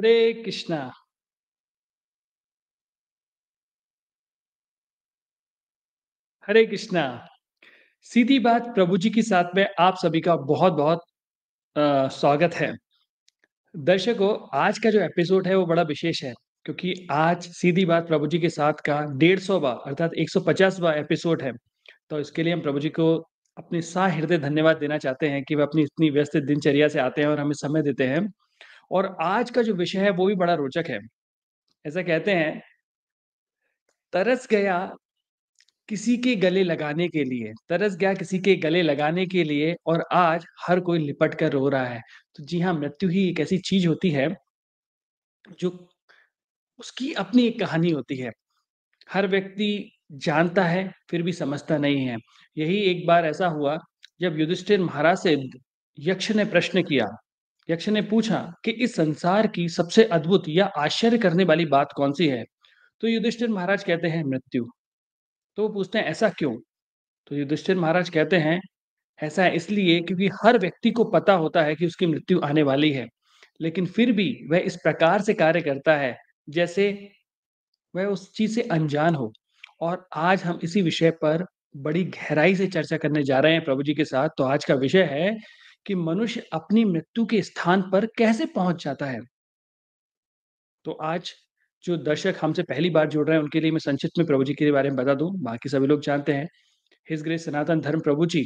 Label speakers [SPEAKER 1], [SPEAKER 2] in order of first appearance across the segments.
[SPEAKER 1] हरे कृष्णा हरे कृष्णा सीधी बात प्रभु जी के साथ में आप सभी का बहुत बहुत आ, स्वागत है दर्शकों आज का जो एपिसोड है वो बड़ा विशेष है क्योंकि आज सीधी बात प्रभु जी के साथ का डेढ़ सौ बा अर्थात एक सौ पचास बा एपिसोड है तो इसके लिए हम प्रभु जी को अपने सा हृदय धन्यवाद देना चाहते हैं कि वह अपनी इतनी व्यस्त दिनचर्या से आते हैं और हमें समय देते हैं और आज का जो विषय है वो भी बड़ा रोचक है ऐसा कहते हैं तरस गया किसी के गले लगाने के लिए तरस गया किसी के गले लगाने के लिए और आज हर कोई लिपट कर रो रहा है तो जी हाँ मृत्यु ही एक ऐसी चीज होती है जो उसकी अपनी एक कहानी होती है हर व्यक्ति जानता है फिर भी समझता नहीं है यही एक बार ऐसा हुआ जब युधिष्ठिर महाराज से यक्ष ने प्रश्न किया यक्ष ने पूछा कि इस संसार की सबसे अद्भुत या आश्चर्य करने वाली बात कौन सी है तो युधिष्ठिर महाराज कहते हैं मृत्यु तो वो पूछते हैं ऐसा क्यों तो युधिष्ठिर महाराज कहते हैं ऐसा है इसलिए क्योंकि हर व्यक्ति को पता होता है कि उसकी मृत्यु आने वाली है लेकिन फिर भी वह इस प्रकार से कार्य करता है जैसे वह उस चीज से अनजान हो और आज हम इसी विषय पर बड़ी गहराई से चर्चा करने जा रहे हैं प्रभु जी के साथ तो आज का विषय है कि मनुष्य अपनी मृत्यु के स्थान पर कैसे पहुंच जाता है तो आज जो दर्शक हमसे पहली बार जुड़ रहे हैं उनके लिए मैं संक्षिप्त में प्रभु जी के बारे में बता दूं बाकी सभी लोग जानते हैं हिज ग्रेस सनातन धर्म प्रभु जी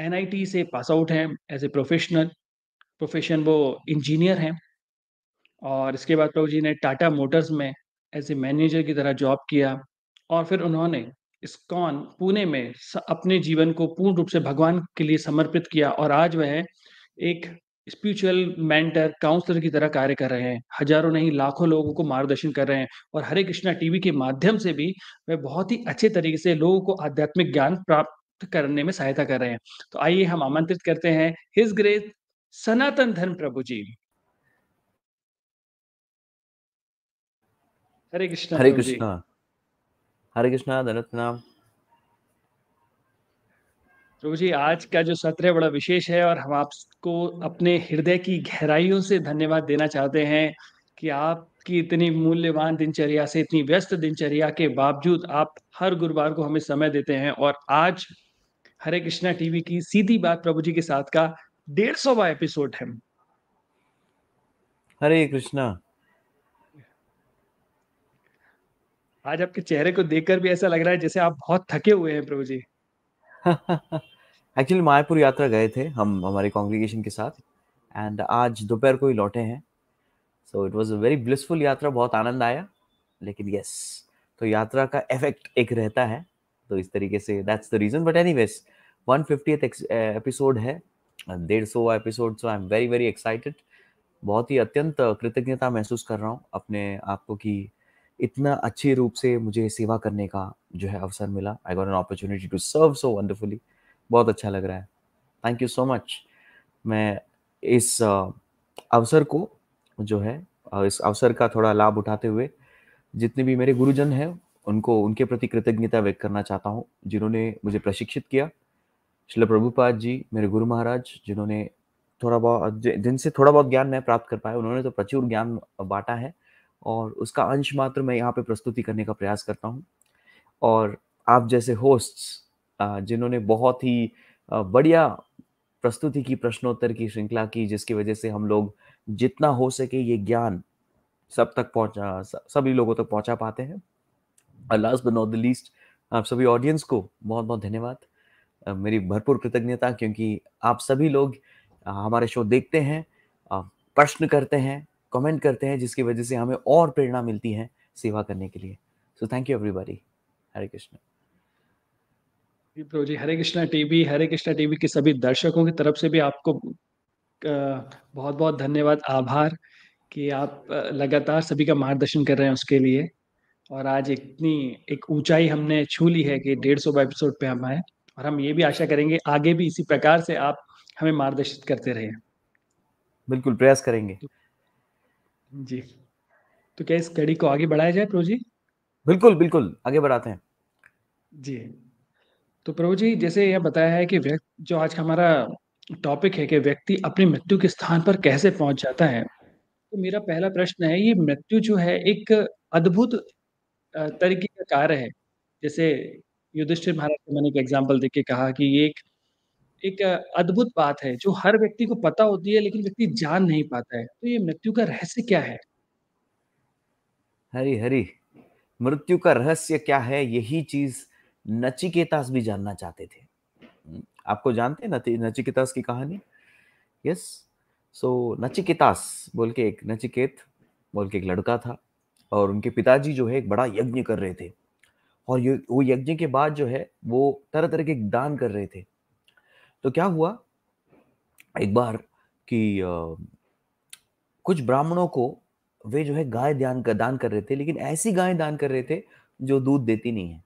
[SPEAKER 1] एन से पास आउट हैं एज ए प्रोफेशनल प्रोफेशन वो इंजीनियर हैं और इसके बाद प्रभु जी ने टाटा मोटर्स में एज ए मैनेजर की तरह जॉब किया और फिर उन्होंने इस्कॉन पुणे में अपने जीवन को पूर्ण रूप से भगवान के लिए समर्पित किया और आज वह एक स्पिरिचुअल मेंटर काउंसलर की तरह कार्य कर रहे हैं हजारों नहीं लाखों लोगों को मार्गदर्शन कर रहे हैं और हरे कृष्णा टीवी के माध्यम से भी वह बहुत ही अच्छे तरीके से लोगों को आध्यात्मिक ज्ञान प्राप्त करने में सहायता कर रहे हैं तो आइए हम आमंत्रित करते हैं हिज ग्रेस सनातन धर्म प्रभु जी हरे कृष्णा हरे कृष्णा
[SPEAKER 2] हरे कृष्णा धनत नाम
[SPEAKER 1] प्रभु जी आज का जो सत्र है बड़ा विशेष है और हम आपको अपने हृदय की गहराइयों से धन्यवाद देना चाहते हैं कि आपकी इतनी मूल्यवान दिनचर्या से इतनी व्यस्त दिनचर्या के बावजूद आप हर गुरुवार को हमें समय देते हैं और आज हरे कृष्णा टीवी की सीधी बात प्रभु जी के साथ का डेढ़ सौवा एपिसोड है हरे कृष्णा आज आपके चेहरे को देखकर भी ऐसा लग रहा है जैसे आप बहुत थके हुए हैं प्रभु जी
[SPEAKER 2] एक्चुअली मायापुर यात्रा गए थे हम हमारे कॉन्ग्रीगेशन के साथ एंड आज दोपहर को ही लौटे हैं so it was a very blissful यात्रा बहुत आनंद आया लेकिन यस yes, तो यात्रा का इफेक्ट एक रहता है तो इस तरीके से that's the reason but anyways one fifty episode है डेढ़ सौ episode so I am very very excited बहुत ही अत्यंत कृतज्ञता महसूस कर रहा हूँ अपने आपको की इतना अच्छे रूप से मुझे सेवा करने का जो है अवसर मिला I got an opportunity to serve so wonderfully बहुत अच्छा लग रहा है थैंक यू सो मच मैं इस अवसर को जो है इस अवसर का थोड़ा लाभ उठाते हुए जितने भी मेरे गुरुजन हैं उनको उनके प्रति कृतज्ञता व्यक्त करना चाहता हूँ जिन्होंने मुझे प्रशिक्षित किया शिल प्रभुपाद जी मेरे गुरु महाराज जिन्होंने थोड़ा बहुत जिनसे थोड़ा बहुत ज्ञान मैं प्राप्त कर पाया उन्होंने तो प्रचुर ज्ञान बांटा है और उसका अंश मात्र मैं यहाँ पे प्रस्तुति करने का प्रयास करता हूँ और आप जैसे होस्ट्स जिन्होंने बहुत ही बढ़िया प्रस्तुति की प्रश्नोत्तर की श्रृंखला की जिसकी वजह से हम लोग जितना हो सके ये ज्ञान सब तक पहुँचा सभी लोगों तक पहुँचा पाते हैं और last but not the least आप सभी ऑडियंस को बहुत बहुत धन्यवाद मेरी भरपूर कृतज्ञता क्योंकि आप सभी लोग हमारे शो देखते हैं प्रश्न करते हैं कमेंट करते हैं जिसकी वजह से हमें और प्रेरणा मिलती है सेवा करने के लिए so thank you everybody Hare Krishna
[SPEAKER 1] Prabhu ji Hare Krishna TV Hare Krishna TV के सभी दर्शकों की तरफ से भी आपको बहुत बहुत धन्यवाद आभार कि आप लगातार सभी का मार्गदर्शन कर रहे हैं उसके लिए और आज इतनी एक ऊंचाई हमने छू ली है कि डेढ़ सौ एपिसोड पे हम आए और हम ये भी आशा करेंगे आगे भी इसी प्रकार से आप हमें मार्गदर्शित करते रहे
[SPEAKER 2] बिल्कुल प्रयास करेंगे
[SPEAKER 1] जी तो क्या इस कड़ी को आगे बढ़ाया जाए प्रभु जी बिल्कुल बिल्कुल आगे बढ़ाते हैं जी तो प्रभु जी जैसे यह बताया है कि व्यक्ति जो आज का हमारा टॉपिक है कि व्यक्ति अपनी मृत्यु के स्थान पर कैसे पहुंच जाता है तो मेरा पहला प्रश्न है ये मृत्यु जो है एक अद्भुत तरीके का कार्य है जैसे युधिष्ठिर महाराज ने मैंने एक एग्जाम्पल के कहा कि ये एक एक अद्भुत बात है जो हर व्यक्ति को पता होती है लेकिन व्यक्ति जान नहीं पाता है तो ये मृत्यु का रहस्य क्या है
[SPEAKER 2] हरी हरी मृत्यु का रहस्य क्या है यही चीज नचिकेतास भी जानना चाहते थे हम्म, आपको जानते हैं नचिकेतास की कहानी यस सो नचिकेतास बोल के एक नचिकेत बोल के एक लड़का था और उनके पिताजी जो है एक बड़ा यज्ञ कर रहे थे और वो यज्ञ के बाद जो है वो तरह तरह के दान कर रहे थे तो क्या हुआ एक बार कि कुछ ब्राह्मणों को वे जो है गाय ध्यान कर दान कर रहे थे लेकिन ऐसी गाय दान कर रहे थे जो दूध देती नहीं है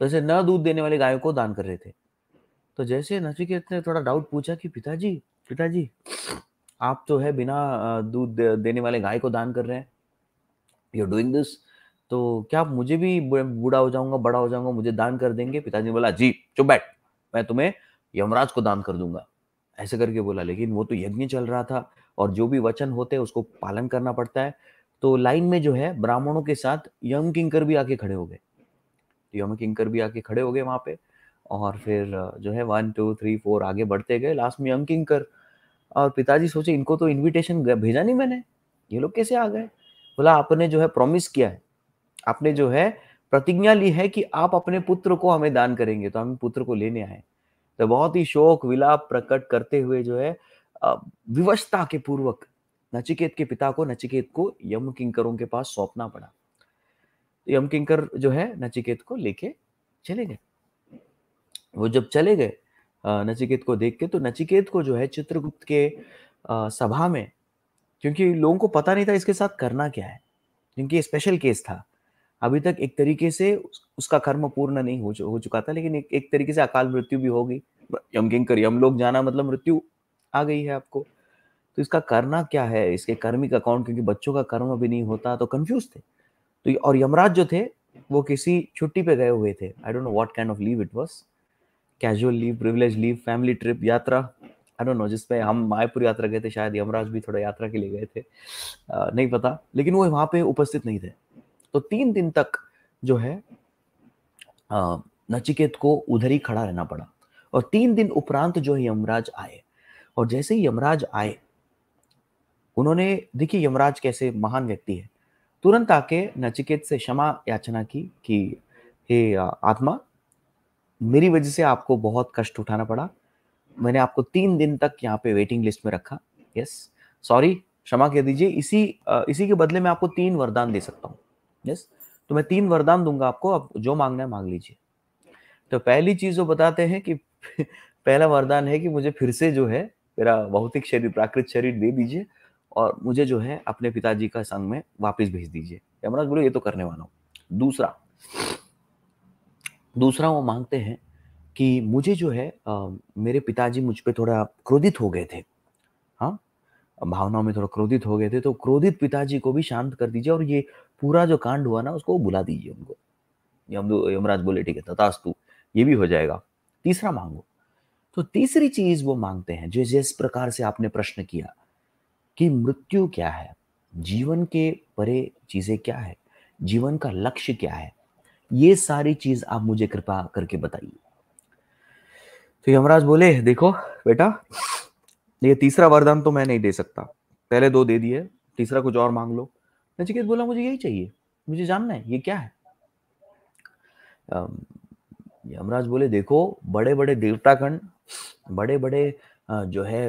[SPEAKER 2] तो जैसे न दूध देने वाली गायों को दान कर रहे थे तो जैसे नचिकेत ने थोड़ा डाउट पूछा कि पिताजी पिताजी आप तो है बिना दूध देने वाले गाय को दान कर रहे हैं यू डूइंग दिस तो क्या आप मुझे भी बूढ़ा हो जाऊंगा बड़ा हो जाऊंगा मुझे दान कर देंगे पिताजी ने बोला जी चुप बैठ मैं तुम्हें यमराज को दान कर दूंगा ऐसे करके बोला लेकिन वो तो यज्ञ चल रहा था और जो भी वचन होते हैं उसको पालन करना पड़ता है तो लाइन में जो है ब्राह्मणों के साथ यम किंकर भी आके खड़े हो गए तो यम किंकर भी आके खड़े हो गए वहां पे और फिर जो है वन टू थ्री फोर आगे बढ़ते गए लास्ट में यम किंकर और पिताजी सोचे इनको तो इनविटेशन भेजा नहीं मैंने ये लोग कैसे आ गए बोला आपने जो है प्रॉमिस किया है आपने जो है प्रतिज्ञा ली है कि आप अपने पुत्र को हमें दान करेंगे तो हम पुत्र को लेने आए तो बहुत ही शोक विलाप प्रकट करते हुए जो है विवशता के पूर्वक नचिकेत के पिता को नचिकेत को यम किंकरों के पास सौंपना पड़ा तो यम किंकर जो है नचिकेत को लेके चले गए वो जब चले गए नचिकेत को देख के तो नचिकेत को जो है चित्रगुप्त के सभा में क्योंकि लोगों को पता नहीं था इसके साथ करना क्या है क्योंकि स्पेशल केस था अभी तक एक तरीके से उसका कर्म पूर्ण नहीं हो, हो चुका था लेकिन एक, एक तरीके से अकाल मृत्यु भी हो गई कर यम लोग जाना मतलब मृत्यु आ गई है आपको तो इसका करना क्या है इसके कर्मिक अकाउंट क्योंकि बच्चों का कर्म भी नहीं होता तो कंफ्यूज थे तो और यमराज जो थे वो किसी छुट्टी पे गए हुए थे I don't know what kind of leave it was casual leave privilege leave family trip यात्रा आई डोंट नो जिसपे हम मायपुर यात्रा गए थे शायद यमराज भी थोड़ा यात्रा के लिए गए थे आ, नहीं पता लेकिन वो वहाँ पे उपस्थित नहीं थे तो तीन दिन तक जो है नचिकेत को उधर ही खड़ा रहना पड़ा और तीन दिन उपरांत जो है यमराज आए और जैसे ही यमराज आए उन्होंने देखिए यमराज कैसे महान व्यक्ति है तुरंत आके नचिकेत से क्षमा याचना की कि हे आत्मा मेरी वजह से आपको बहुत कष्ट उठाना पड़ा मैंने आपको तीन दिन तक यहाँ पे वेटिंग लिस्ट में रखा यस सॉरी क्षमा कह दीजिए इसी इसी के बदले में आपको तीन वरदान दे सकता हूँ यस तो मैं तीन वरदान दूंगा आपको आप जो मांगना है मांग लीजिए तो पहली चीज वो बताते हैं कि पहला वरदान है कि मुझे फिर से जो है मेरा भौतिक शरीर प्राकृत शरीर दे दीजिए और मुझे जो है अपने पिताजी का संग में वापस भेज दीजिए यमराज बोलो ये तो करने वाला हूँ दूसरा दूसरा वो मांगते हैं कि मुझे जो है आ, मेरे पिताजी मुझ पर थोड़ा क्रोधित हो गए थे हाँ भावनाओं में थोड़ा क्रोधित हो गए थे तो क्रोधित पिताजी को भी शांत कर दीजिए और ये पूरा जो कांड हुआ ना उसको बुला दीजिए उनको यमराज बोले ठीक है तथास्तु ये भी हो जाएगा तीसरा मांगो तो तीसरी चीज वो मांगते हैं जो जिस प्रकार से आपने प्रश्न किया कि मृत्यु क्या है जीवन के परे चीजें क्या है जीवन का लक्ष्य क्या है ये सारी चीज आप मुझे कृपा करके बताइए तो यमराज बोले देखो बेटा ये तीसरा वरदान तो मैं नहीं दे सकता पहले दो दे दिए तीसरा कुछ और मांग लो नचिकेत बोला मुझे यही चाहिए मुझे जानना है ये क्या है यमराज बोले देखो बड़े बड़े देवताखंड बड़े बड़े जो है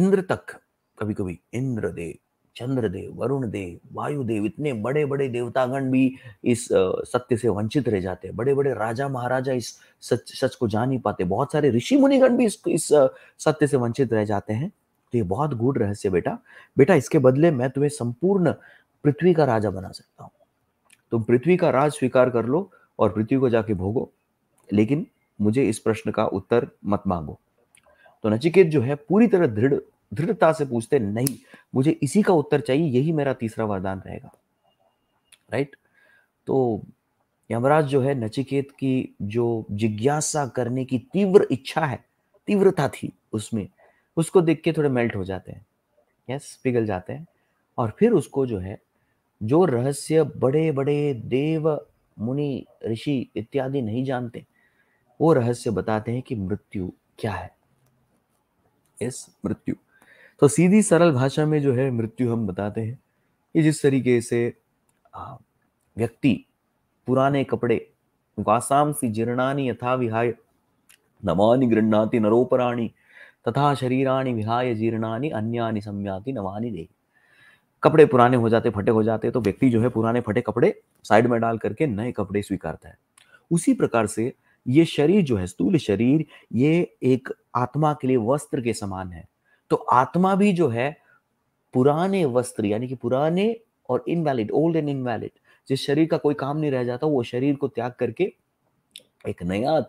[SPEAKER 2] इंद्र तक कभी कभी इंद्र देव चंद्रदेव वरुण देव वायुदेव इतने बड़े बड़े देवतागण भी इस सत्य से वंचित रह जाते हैं बड़े बड़े राजा महाराजा इस सच सच को जान नहीं पाते बहुत सारे ऋषि मुनिगण भी इस, इस सत्य से वंचित रह जाते हैं तो ये बहुत गुड रहस्य बेटा बेटा इसके बदले मैं तुम्हें संपूर्ण पृथ्वी का राजा बना सकता हूँ तुम पृथ्वी का राज स्वीकार कर लो और पृथ्वी को जाके भोगो लेकिन मुझे इस प्रश्न का उत्तर मत मांगो तो नचिकेत जो है पूरी तरह दृढ़ दृढ़ता से पूछते नहीं मुझे इसी का उत्तर चाहिए यही मेरा तीसरा वरदान रहेगा राइट तो यमराज जो है नचिकेत की जो जिज्ञासा करने की तीव्र इच्छा है तीव्रता थी उसमें उसको देख के थोड़े मेल्ट हो जाते हैं यस पिघल जाते हैं और फिर उसको जो है जो रहस्य बड़े बड़े देव मुनि ऋषि इत्यादि नहीं जानते वो रहस्य बताते हैं कि मृत्यु क्या है यस मृत्यु तो सीधी सरल भाषा में जो है मृत्यु हम बताते हैं कि जिस तरीके से व्यक्ति पुराने कपड़े सी जीर्णानी यथा विहाय नमानी गृहणाती नरोपराणी तथा शरीरानी विहाय जीर्णानी अन्यानी सम्याति नवानी दे कपड़े पुराने हो जाते फटे हो जाते तो व्यक्ति जो है पुराने फटे कपड़े साइड में डाल करके नए कपड़े स्वीकारता है उसी प्रकार से ये शरीर जो है स्थूल शरीर ये एक आत्मा के लिए वस्त्र के समान है तो आत्मा भी जो है पुराने वस्त्र यानी कि पुराने और इनवैलिड ओल्ड एंड इनवैलिड जिस शरीर का कोई काम नहीं रह जाता वो शरीर को त्याग करके एक नया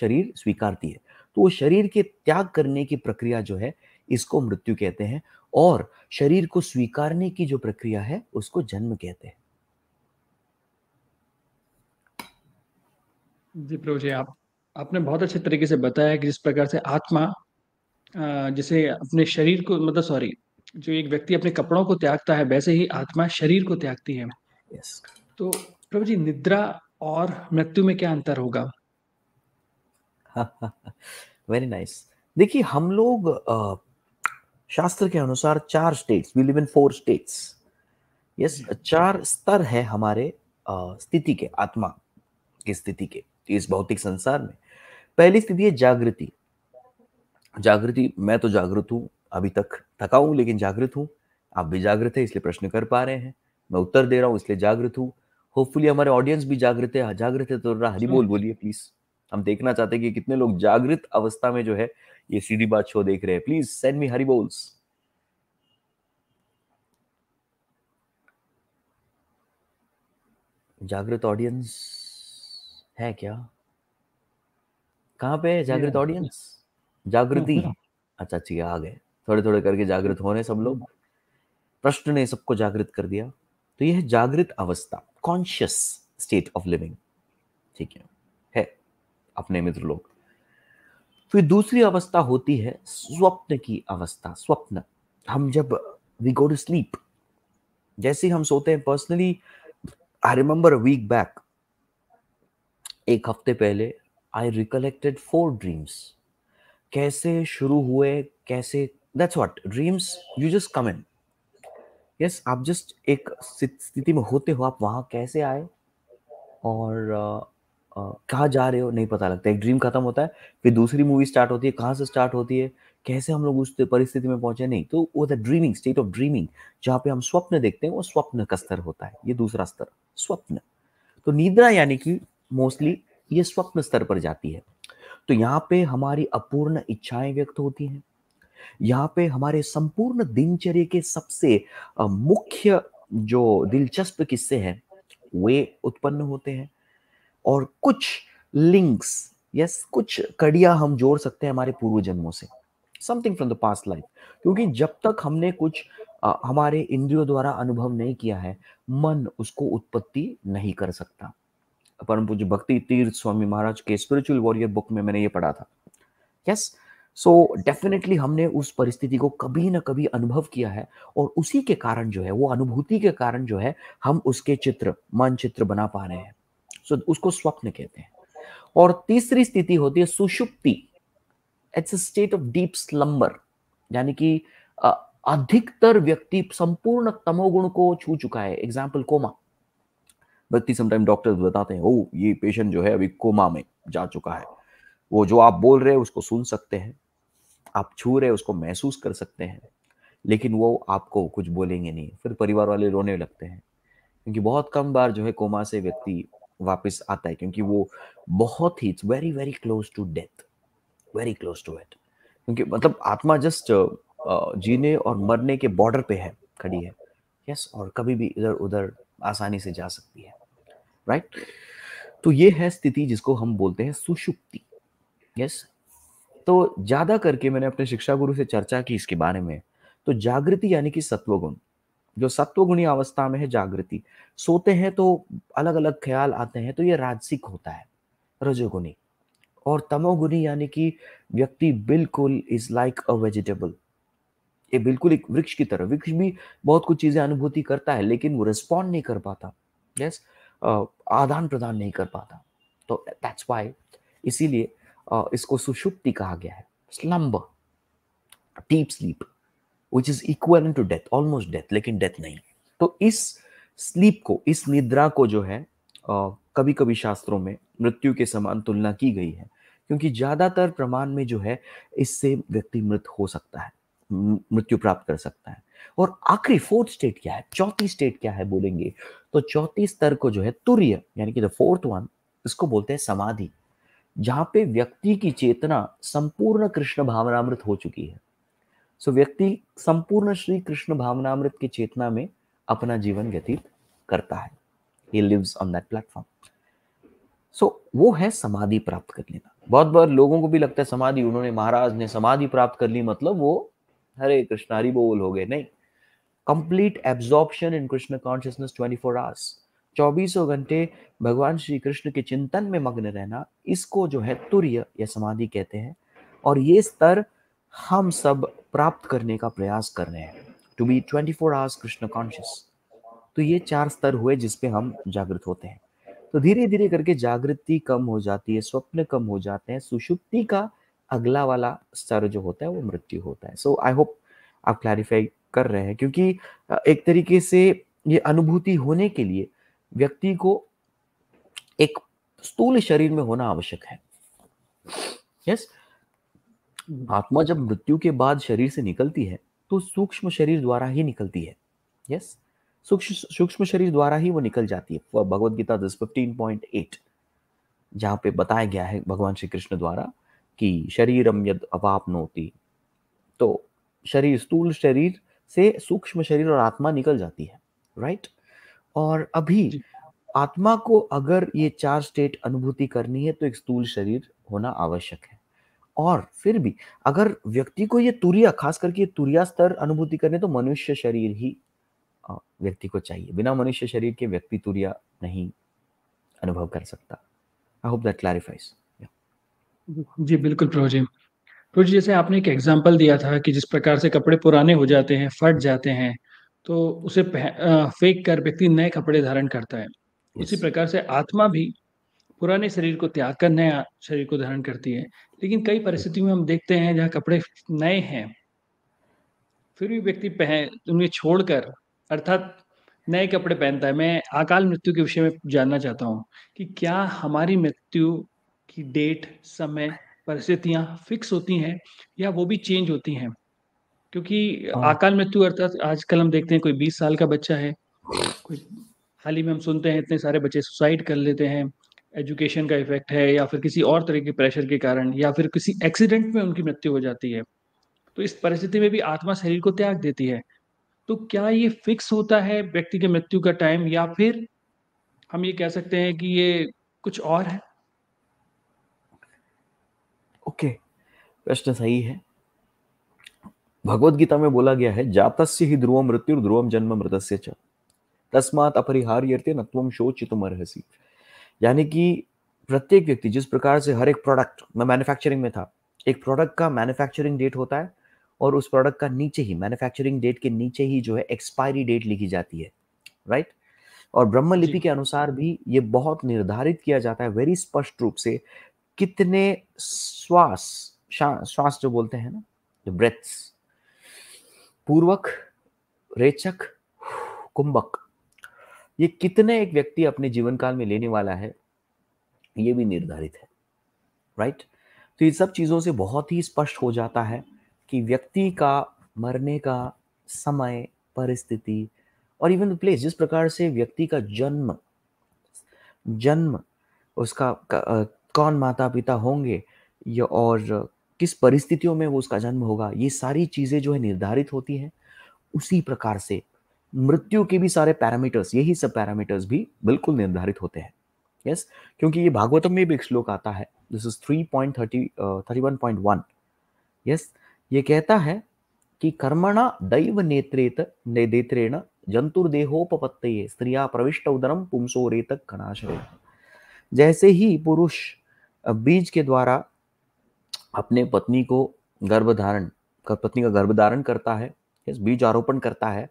[SPEAKER 2] शरीर स्वीकारती है तो वो शरीर के त्याग करने की प्रक्रिया जो है इसको मृत्यु कहते हैं और शरीर को स्वीकारने की जो प्रक्रिया है उसको जन्म कहते
[SPEAKER 1] हैं प्रभु जी आप आपने बहुत अच्छे तरीके से बताया कि जिस प्रकार से आत्मा जैसे अपने शरीर को मतलब सॉरी जो एक व्यक्ति अपने कपड़ों को त्यागता है वैसे ही आत्मा शरीर को त्यागती है yes. तो प्रभु जी निद्रा और मृत्यु में क्या अंतर होगा वेरी नाइस देखिए हम लोग
[SPEAKER 2] शास्त्र के अनुसार चार states we live in four states yes चार स्तर है हमारे स्थिति के आत्मा की स्थिति के इस भौतिक संसार में पहली स्थिति है जागृति जागृति मैं तो जागृत हूं अभी तक थका हूं लेकिन जागृत हूं आप भी जागृत है इसलिए प्रश्न कर पा रहे हैं मैं उत्तर दे रहा हूँ इसलिए जागृत हूं होपफुली हमारे ऑडियंस भी जागृत है जागृत है तो हरी बोल बोलिए प्लीज हम देखना चाहते हैं कि कितने लोग जागृत अवस्था में जो है ये सीधी बात शो देख रहे हैं प्लीज सेंड मी हरी बोल्स जागृत ऑडियंस है क्या कहां पे जागृत ऑडियंस जागृति अच्छा ठीक है आ गए थोड़े थोड़े करके जागृत होने सब लोग प्रश्न ने सबको जागृत कर दिया तो यह जागृत अवस्था कॉन्शियस स्टेट ऑफ लिविंग ठीक है अपने मित्र लोग फिर दूसरी अवस्था होती है स्वप्न की अवस्था स्वप्न हम जब वी गो टू स्लीप जैसे हम सोते हैं personally I remember week back एक हफ्ते पहले आई रिकलेक्टेड फोर ड्रीम्स कैसे शुरू हुए कैसे that's what dreams you just come in yes आप जस्ट एक स्थिति में होते हो आप वहां कैसे आए और कहाँ जा रहे हो नहीं पता लगता एक ड्रीम खत्म होता है फिर दूसरी मूवी स्टार्ट होती है कहाँ से स्टार्ट होती है कैसे हम लोग उस परिस्थिति में पहुंचे नहीं तो वो the dreaming state of dreaming जहाँ पे हम स्वप्न देखते हैं वो स्वप्न का स्तर होता है ये दूसरा स्तर स्वप्न तो निद्रा यानी कि मोस्टली ये स्वप्न स्तर पर जाती है तो यहाँ पे हमारी अपूर्ण इच्छाएं व्यक्त होती हैं यहाँ पे हमारे संपूर्ण दिनचर्या के सबसे मुख्य जो दिलचस्प किस्से हैं वे उत्पन्न होते हैं और कुछ लिंक्स यस कुछ कड़िया हम जोड़ सकते हैं हमारे पूर्व जन्मों से something from the past life क्योंकि जब तक हमने कुछ आ, हमारे इंद्रियों द्वारा अनुभव नहीं किया है मन उसको उत्पत्ति नहीं कर सकता परम पूज्य भक्ति तीर्थ स्वामी महाराज के स्पिरिचुअल वॉरियर बुक में मैंने ये पढ़ा था यस सो डेफिनेटली हमने उस परिस्थिति को कभी ना कभी अनुभव किया है और उसी के कारण जो है वो अनुभूति के कारण जो है हम उसके चित्र मानचित्र बना पा रहे हैं सो उसको स्वप्न कहते हैं और तीसरी स्थिति होती है सुषुप्ति it's a state of deep slumber यानी कि अधिकतर व्यक्ति संपूर्ण तमोगुण को छू चुका है एग्जाम्पल कोमा व्यक्ति समटाइम डॉक्टर बताते हैं ओ ये पेशेंट जो है अभी कोमा में जा चुका है वो जो आप बोल रहे हैं उसको सुन सकते हैं आप छू रहे उसको महसूस कर सकते हैं लेकिन वो आपको कुछ बोलेंगे नहीं फिर परिवार वाले रोने लगते हैं क्योंकि बहुत कम बार जो है कोमा से व्यक्ति वापस आता है क्योंकि वो बहुत ही it's very very close to death very close to it क्योंकि मतलब आत्मा जस्ट uh, uh, जीने और मरने के बॉर्डर पे है खड़ी है यस और कभी भी इधर उधर आसानी से जा सकती है राइट right? तो ये है स्थिति जिसको हम बोलते हैं सुषुप्ति यस तो ज्यादा करके मैंने अपने शिक्षा गुरु से चर्चा की इसके बारे में तो जागृति यानी कि सत्वगुण जो सत्वगुणी अवस्था में है जागृति सोते हैं तो अलग अलग ख्याल आते हैं तो ये राजसिक होता है रजोगुणी और तमोगुणी यानी कि व्यक्ति बिल्कुल इज लाइक अ वेजिटेबल ये बिल्कुल एक वृक्ष की तरह वृक्ष भी बहुत कुछ चीजें अनुभूति करता है लेकिन वो रिस्पॉन्ड नहीं कर पाता यस आदान प्रदान नहीं कर पाता तो दैट्स वाई इसीलिए इसको सुषुप्ति कहा गया है slumber deep sleep which is equal to death almost death लेकिन डेथ नहीं तो इस स्लीप को इस निद्रा को जो है कभी कभी शास्त्रों में मृत्यु के समान तुलना की गई है क्योंकि ज्यादातर प्रमाण में जो है इससे व्यक्ति मृत हो सकता है मृत्यु प्राप्त कर सकता है और आखिरी फोर्थ स्टेट क्या है चौथी स्टेट क्या है बोलेंगे तो चौथी स्तर को जो है तुर्य यानी कि द फोर्थ वन इसको बोलते हैं समाधि जहां पे व्यक्ति की चेतना संपूर्ण कृष्ण भावनामृत हो चुकी है सो व्यक्ति संपूर्ण श्री कृष्ण भावनामृत की चेतना में अपना जीवन व्यतीत करता है he lives on that platform so वो है समाधि प्राप्त कर लेना बहुत बार लोगों को भी लगता है समाधि उन्होंने महाराज ने समाधि प्राप्त कर ली मतलब वो हरे कृष्ण हरि बोल हो गए नहीं complete absorption in Krishna consciousness 24 four hours चौबीसों घंटे भगवान श्री कृष्ण के चिंतन में मग्न रहना इसको जो है तुर्य या समाधि कहते हैं और ये स्तर हम सब प्राप्त करने का प्रयास कर रहे हैं to be twenty four hours Krishna conscious तो ये चार स्तर हुए जिसपे हम जागृत होते हैं तो धीरे धीरे करके जागृति कम हो जाती है स्वप्न कम हो जाते हैं सुषुप्ति का अगला वाला स्तर जो होता है वो मृत्यु होता है सो आई होप आप क्लैरिफाई कर रहे हैं क्योंकि एक तरीके से ये अनुभूति होने के लिए व्यक्ति को एक स्थूल शरीर में होना आवश्यक है यस yes? आत्मा जब मृत्यु के बाद शरीर से निकलती है तो सूक्ष्म शरीर द्वारा ही निकलती है यस सूक्ष्म शरीर द्वारा ही वो निकल जाती है भगवत गीता दस फिफ्टीन पॉइंट एट जहाँ पे बताया गया है भगवान श्री कृष्ण द्वारा कि शरीरम यद अवापनोती तो शरीर स्थूल शरीर से सूक्ष्म शरीर और आत्मा निकल जाती है राइट और अभी आत्मा को अगर ये चार स्टेट अनुभूति करनी है तो एक स्थूल शरीर होना आवश्यक है और फिर भी अगर व्यक्ति को ये तुरिया खास करके तुरिया स्तर अनुभूति करने तो मनुष्य शरीर ही व्यक्ति को चाहिए बिना मनुष्य शरीर के व्यक्ति तुरिया नहीं अनुभव कर सकता आई होप दैट क्लैरिफाइज
[SPEAKER 1] जी बिल्कुल प्रभु जी प्रभु जी जैसे आपने एक एग्जाम्पल दिया था कि जिस प्रकार से कपड़े पुराने हो जाते हैं फट जाते हैं तो उसे फेंक कर व्यक्ति नए कपड़े धारण करता है इसी उसी प्रकार से आत्मा भी पुराने शरीर को त्याग कर नया शरीर को धारण करती है लेकिन कई परिस्थितियों में हम देखते हैं जहाँ कपड़े नए हैं फिर भी व्यक्ति पहन उन्हें छोड़कर अर्थात नए कपड़े पहनता है मैं अकाल मृत्यु के विषय में जानना चाहता हूँ कि क्या हमारी मृत्यु की डेट समय परिस्थितियाँ फिक्स होती हैं या वो भी चेंज होती हैं क्योंकि हाँ। अकाल मृत्यु अर्थात आजकल हम देखते हैं कोई बीस साल का बच्चा है कोई हाल ही में हम सुनते हैं इतने सारे बच्चे सुसाइड कर लेते हैं एजुकेशन का इफेक्ट है या फिर किसी और तरह के प्रेशर के कारण या फिर किसी एक्सीडेंट में उनकी मृत्यु हो जाती है तो इस परिस्थिति में भी आत्मा शरीर को त्याग देती है तो क्या ये फिक्स होता है व्यक्ति के मृत्यु का टाइम या फिर हम ये कह सकते हैं कि ये कुछ और है ओके
[SPEAKER 2] प्रश्न सही है भगवत गीता में बोला गया है जातस्य ही ध्रुवम मृत्यु ध्रुवम जन्म मृतस्य च तस्मात अपरिहार्यते नत्वम शोचितुम अर्सी यानी कि प्रत्येक व्यक्ति जिस प्रकार से हर एक प्रोडक्ट मैं मैन्युफैक्चरिंग में था एक प्रोडक्ट का मैन्युफैक्चरिंग डेट होता है और उस प्रोडक्ट का नीचे ही मैन्युफैक्चरिंग डेट के नीचे ही जो है एक्सपायरी डेट लिखी जाती है राइट और ब्रह्म लिपि के अनुसार भी ये बहुत निर्धारित किया जाता है वेरी स्पष्ट रूप से कितने श्वास श्वास जो बोलते हैं ना ब्रेथ्स पूर्वक रेचक कुंभक ये कितने एक व्यक्ति अपने जीवन काल में लेने वाला है ये भी निर्धारित है राइट तो ये सब चीज़ों से बहुत ही स्पष्ट हो जाता है कि व्यक्ति का मरने का समय परिस्थिति और इवन द प्लेस जिस प्रकार से व्यक्ति का जन्म जन्म उसका कौन माता पिता होंगे या और किस परिस्थितियों में वो उसका जन्म होगा ये सारी चीज़ें जो है निर्धारित होती हैं उसी प्रकार से मृत्यु के भी सारे पैरामीटर्स यही सब पैरामीटर्स भी बिल्कुल निर्धारित होते हैं यस yes? क्योंकि ये भागवतम में भी एक श्लोक आता है this is three point thirty thirty one point one yes ये कहता है कि कर्मणा दैव नेत्रेत ने नेत्रेण जंतुर्देहोपत्त स्त्रिया प्रविष्ट उदरम रेत कणाशरे जैसे ही पुरुष बीज के द्वारा अपने पत्नी को गर्भधारण पत्नी का गर्भधारण करता है बीज आरोपण करता है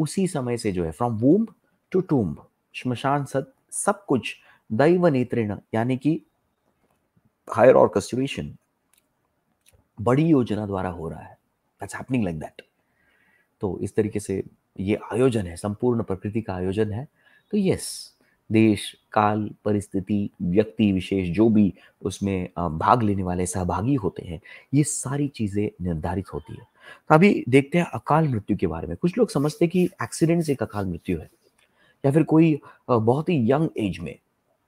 [SPEAKER 2] उसी समय से जो है फ्रॉम वूम टू टूम्ब शमशान सत सब कुछ दैव नेत्रण यानी कि हायर ऑर्केस्ट्रेशन बड़ी योजना द्वारा हो रहा है दैट्स हैपनिंग लाइक दैट तो इस तरीके से ये आयोजन है संपूर्ण प्रकृति का आयोजन है तो यस देश काल परिस्थिति व्यक्ति विशेष जो भी उसमें भाग लेने वाले सहभागी होते हैं ये सारी चीज़ें निर्धारित होती है तो अभी देखते हैं अकाल मृत्यु के बारे में कुछ लोग समझते हैं कि एक्सीडेंट से एक अकाल मृत्यु है या फिर कोई बहुत ही यंग एज में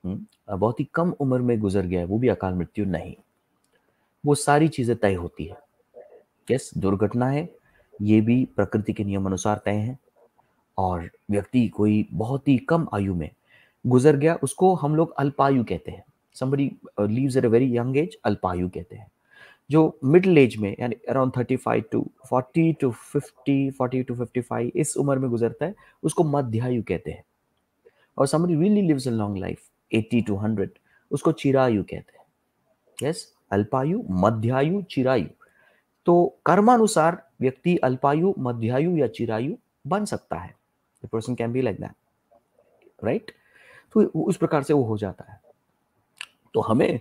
[SPEAKER 2] हम्म, बहुत ही कम उम्र में गुजर गया है वो भी अकाल मृत्यु नहीं वो सारी चीज़ें तय होती है यस दुर्घटना है ये भी प्रकृति के नियम अनुसार तय है और व्यक्ति कोई बहुत ही कम आयु में गुजर गया उसको हम लोग अल्पायु कहते हैं somebody leaves at a very young age अल्पायु कहते हैं जो मिडिल एज में यानी around thirty five to forty to fifty forty to fifty five इस उम्र में गुजरता है उसको मध्यायु कहते हैं और somebody really lives a long life eighty to hundred उसको चिरायु कहते हैं यस अल्पायु मध्यायु चिरायु तो कर्मानुसार व्यक्ति अल्पायु मध्यायु या चिरायु बन सकता है person can be like that right तो उस प्रकार से वो हो जाता है तो हमें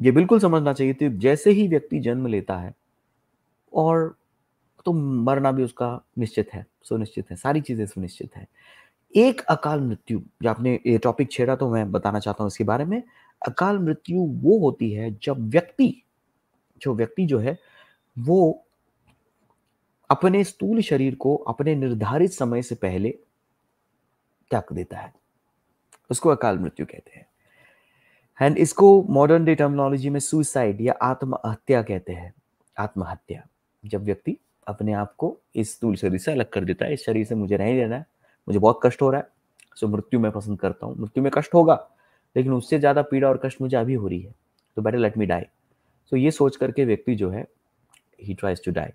[SPEAKER 2] ये बिल्कुल समझना चाहिए तो जैसे ही व्यक्ति जन्म लेता है और तो मरना भी उसका निश्चित है सुनिश्चित है सारी चीज़ें सुनिश्चित है एक अकाल मृत्यु जो आपने ये टॉपिक छेड़ा तो मैं बताना चाहता हूँ इसके बारे में अकाल मृत्यु वो होती है जब व्यक्ति जो व्यक्ति जो है वो अपने स्थूल शरीर को अपने निर्धारित समय से पहले त्याग देता है उसको अकाल मृत्यु कहते हैं एंड इसको मॉडर्न डे टर्मिनोलॉजी में सुसाइड या आत्महत्या कहते हैं आत्महत्या जब व्यक्ति अपने आप को इस तूल शरीर से अलग कर देता है इस शरीर से मुझे नहीं देना है मुझे बहुत कष्ट हो रहा है सो मृत्यु मैं पसंद करता हूँ मृत्यु में कष्ट होगा लेकिन उससे ज़्यादा पीड़ा और कष्ट मुझे अभी हो रही है तो better let me die so ये सोच करके व्यक्ति जो है ही ट्राइज टू डाई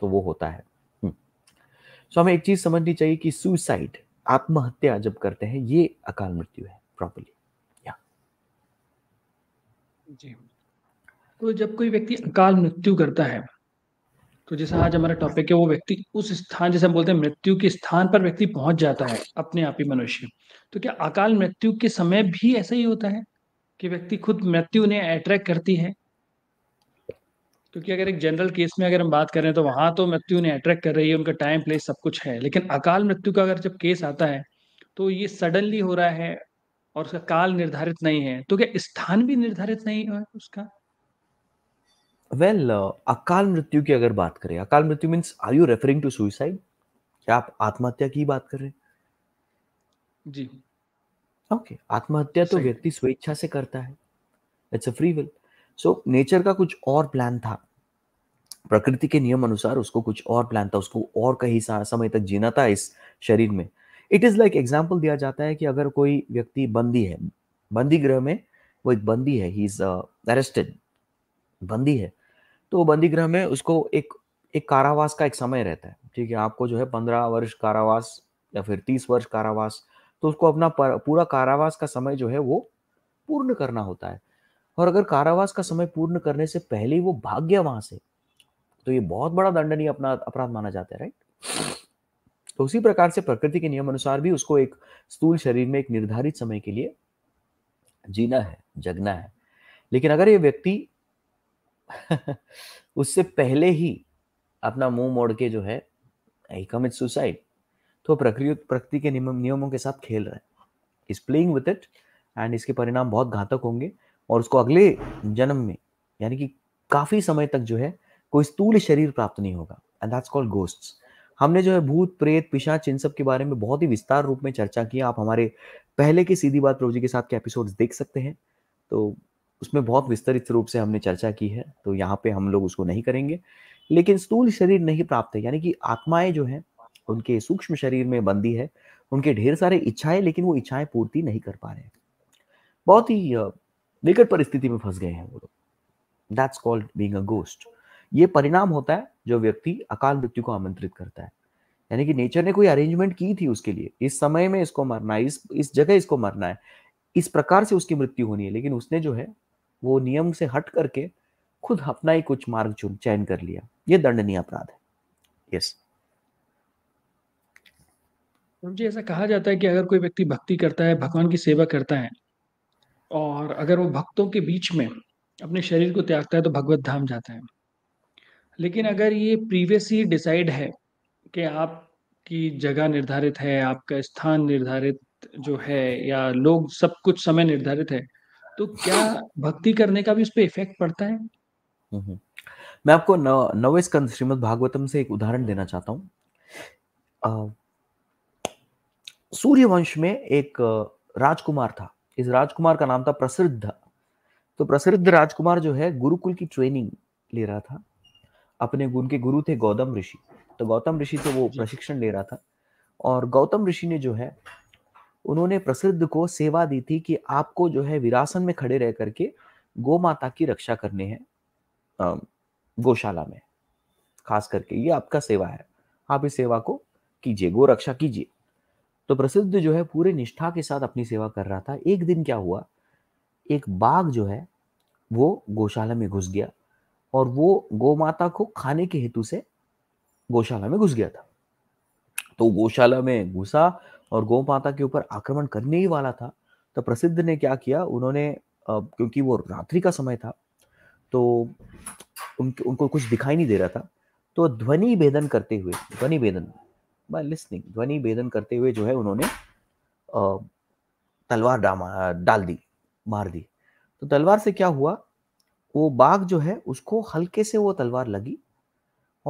[SPEAKER 2] तो वो होता है
[SPEAKER 1] हम्म। सो
[SPEAKER 2] so, हमें एक चीज़ समझनी चाहिए कि सुसाइड आत्महत्या जब करते हैं ये अकाल मृत्यु है प्रॉपरली
[SPEAKER 1] जी तो जब कोई व्यक्ति अकाल मृत्यु करता है तो जैसा आज हमारा टॉपिक है वो व्यक्ति उस स्थान जैसे हम बोलते हैं मृत्यु के स्थान पर व्यक्ति पहुंच जाता है अपने आप ही मनुष्य तो क्या अकाल मृत्यु के समय भी ऐसा ही होता है कि व्यक्ति खुद मृत्यु ने अट्रैक्ट करती है क्योंकि अगर एक जनरल केस में अगर हम बात करें तो वहां तो मृत्यु ने अट्रैक्ट कर रही है उनका टाइम प्लेस सब कुछ है लेकिन अकाल मृत्यु का अगर जब केस आता है तो ये सडनली हो रहा है और उसका काल निर्धारित नहीं है तो क्या स्थान भी निर्धारित नहीं है उसका
[SPEAKER 2] वेल well, uh, अकाल मृत्यु की अगर बात करें अकाल मृत्यु means are you referring to suicide क्या आप आत्महत्या की बात कर रहे
[SPEAKER 1] हैं जी
[SPEAKER 2] ओके okay. आत्महत्या तो व्यक्ति स्वेच्छा से करता है it's a free will so nature का कुछ और प्लान था प्रकृति के नियम अनुसार उसको कुछ और प्लान था उसको और कहीं समय तक जीना था इस शरीर में इट इज़ लाइक एग्जाम्पल दिया जाता है कि अगर कोई व्यक्ति बंदी है बंदी गृह में वो एक बंदी है ही इज़ अरेस्टेड बंदी है तो बंदी गृह में उसको एक एक कारावास का एक समय रहता है ठीक है आपको जो है पंद्रह वर्ष कारावास या फिर तीस वर्ष कारावास तो उसको अपना पूरा कारावास का समय जो है वो पूर्ण करना होता है और अगर कारावास का समय पूर्ण करने से पहले ही वो भाग गया वहां से तो ये बहुत बड़ा दंडनीय अपना अपराध माना जाता है राइट तो उसी प्रकार से प्रकृति के नियम अनुसार भी उसको एक स्थूल शरीर में एक निर्धारित समय के लिए जीना है जगना है लेकिन अगर ये व्यक्ति उससे पहले ही अपना मुंह मोड़ के जो है ही कमिट सुसाइड तो प्रकृति प्रकृति के नियम नियमों के साथ खेल रहा है is playing with it and इसके परिणाम बहुत घातक होंगे और उसको अगले जन्म में यानी कि काफी समय तक जो है कोई स्थूल शरीर प्राप्त नहीं होगा एंड दैट्स कॉल्ड गोस्ट्स हमने जो है भूत प्रेत पिशाच इन सब के बारे में बहुत ही विस्तार रूप में चर्चा की आप हमारे पहले के सीधी बात प्रभु जी के साथ के एपिसोड्स देख सकते हैं तो उसमें बहुत विस्तृत रूप से हमने चर्चा की है तो यहाँ पे हम लोग उसको नहीं करेंगे लेकिन स्थूल शरीर नहीं प्राप्त है यानी कि आत्माएं जो है उनके सूक्ष्म शरीर में बंदी है उनके ढेर सारे इच्छाएं लेकिन वो इच्छाएं पूर्ति नहीं कर पा रहे हैं बहुत ही विकट परिस्थिति में फंस गए हैं वो लोग that's called being a ghost ये परिणाम होता है जो व्यक्ति अकाल मृत्यु को आमंत्रित करता है यानी कि नेचर ने कोई अरेंजमेंट की थी उसके लिए इस समय में इसको मरना है इस इस जगह इसको मरना है इस प्रकार से उसकी मृत्यु होनी है लेकिन उसने जो है वो नियम से हट करके खुद अपना ही कुछ मार्ग चुन चयन कर लिया ये दंडनीय अपराध है यस
[SPEAKER 1] जी ऐसा कहा जाता है कि अगर कोई व्यक्ति भक्ति करता है भगवान की सेवा करता है और अगर वो भक्तों के बीच में अपने शरीर को त्यागता है तो भगवत धाम जाता है लेकिन हम्म। अगर ये प्रीवियसली डिसाइड है कि आपकी जगह निर्धारित है आपका स्थान निर्धारित जो है या लोग सब कुछ समय निर्धारित है तो क्या भक्ति करने का भी उस पर इफेक्ट पड़ता है हम्म। मैं आपको नव नवे स्कंद श्रीमद भागवतम से
[SPEAKER 2] एक उदाहरण देना चाहता हूँ सूर्य वंश में एक राजकुमार था इस राजकुमार का नाम था प्रसिद्ध तो प्रसिद्ध राजकुमार जो है गुरुकुल की ट्रेनिंग ले रहा था अपने उनके गुरु थे गौतम ऋषि तो गौतम ऋषि से तो वो प्रशिक्षण ले रहा था और गौतम ऋषि ने जो है उन्होंने प्रसिद्ध को सेवा दी थी कि आपको जो है विरासन में खड़े रह करके गो माता की रक्षा करने है गौशाला में खास करके ये आपका सेवा है आप इस सेवा को कीजिए गो रक्षा कीजिए तो प्रसिद्ध जो है पूरे निष्ठा के साथ अपनी सेवा कर रहा था एक दिन क्या हुआ एक बाघ जो है वो गौशाला में घुस गया और वो गौ माता को खाने के हेतु से गौशाला में घुस गया था तो गौशाला में घुसा और गौ माता के ऊपर आक्रमण करने ही वाला था तो प्रसिद्ध ने क्या किया उन्होंने क्योंकि वो रात्रि का समय था तो उन, उनको कुछ दिखाई नहीं दे रहा था तो ध्वनि भेदन करते हुए ध्वनि भेदन बाय ध्वनि भेदन करते हुए जो है उन्होंने तलवार डाल दी मार दी तो तलवार से क्या हुआ वो बाघ जो है उसको हल्के से वो तलवार लगी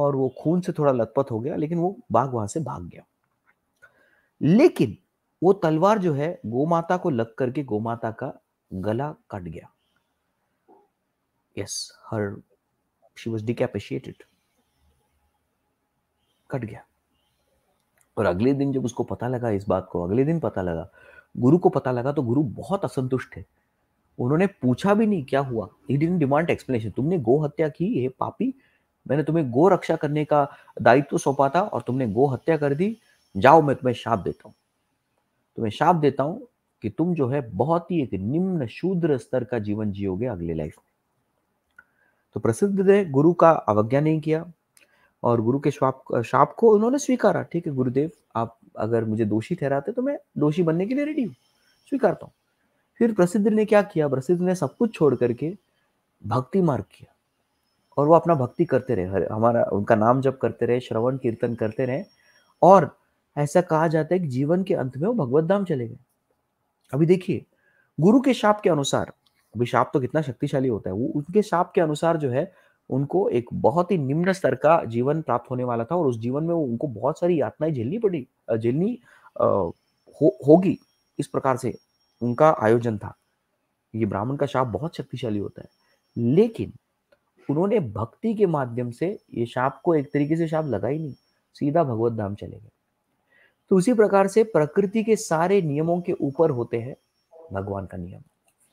[SPEAKER 2] और वो खून से थोड़ा लथपथ हो गया लेकिन वो बाघ वहां से भाग गया लेकिन वो तलवार जो है गोमाता को लग करके गोमाता का गला कट गया यस हर शी वॉज कट गया और अगले दिन जब उसको पता लगा इस बात को अगले दिन पता लगा गुरु को पता लगा तो गुरु बहुत असंतुष्ट है उन्होंने पूछा भी नहीं क्या हुआ ही डिमांड एक्सप्लेनेशन तुमने गो हत्या की है पापी मैंने तुम्हें गो रक्षा करने का दायित्व तो सौंपा था और तुमने गो हत्या कर दी जाओ मैं तुम्हें शाप देता हूँ तुम्हें शाप देता हूँ कि तुम जो है बहुत ही एक निम्न शूद्र स्तर का जीवन जियोगे अगले लाइफ में तो प्रसिद्ध ने गुरु का अवज्ञा नहीं किया और गुरु के श्वाप शाप को उन्होंने स्वीकारा ठीक है गुरुदेव आप अगर मुझे दोषी ठहराते तो मैं दोषी बनने के लिए रेडी हूँ स्वीकारता हूँ फिर प्रसिद्ध ने क्या किया प्रसिद्ध ने सब कुछ छोड़ करके भक्ति मार्ग किया और वो अपना भक्ति करते रहे हमारा उनका नाम जप करते रहे श्रवण कीर्तन करते रहे और ऐसा कहा जाता है कि जीवन के अंत में वो भगवत धाम चले गए अभी देखिए गुरु के शाप के अनुसार अभी शाप तो कितना शक्तिशाली होता है वो उनके शाप के अनुसार जो है उनको एक बहुत ही निम्न स्तर का जीवन प्राप्त होने वाला था और उस जीवन में वो उनको बहुत सारी यातनाएं झेलनी पड़ी झेलनी होगी हो इस प्रकार से उनका आयोजन था ये ब्राह्मण का शाप बहुत शक्तिशाली होता है लेकिन उन्होंने भक्ति के माध्यम से ये शाप को एक तरीके से शाप लगा ही नहीं सीधा भगवत धाम चले गए तो उसी प्रकार से प्रकृति के सारे नियमों के ऊपर होते हैं भगवान का नियम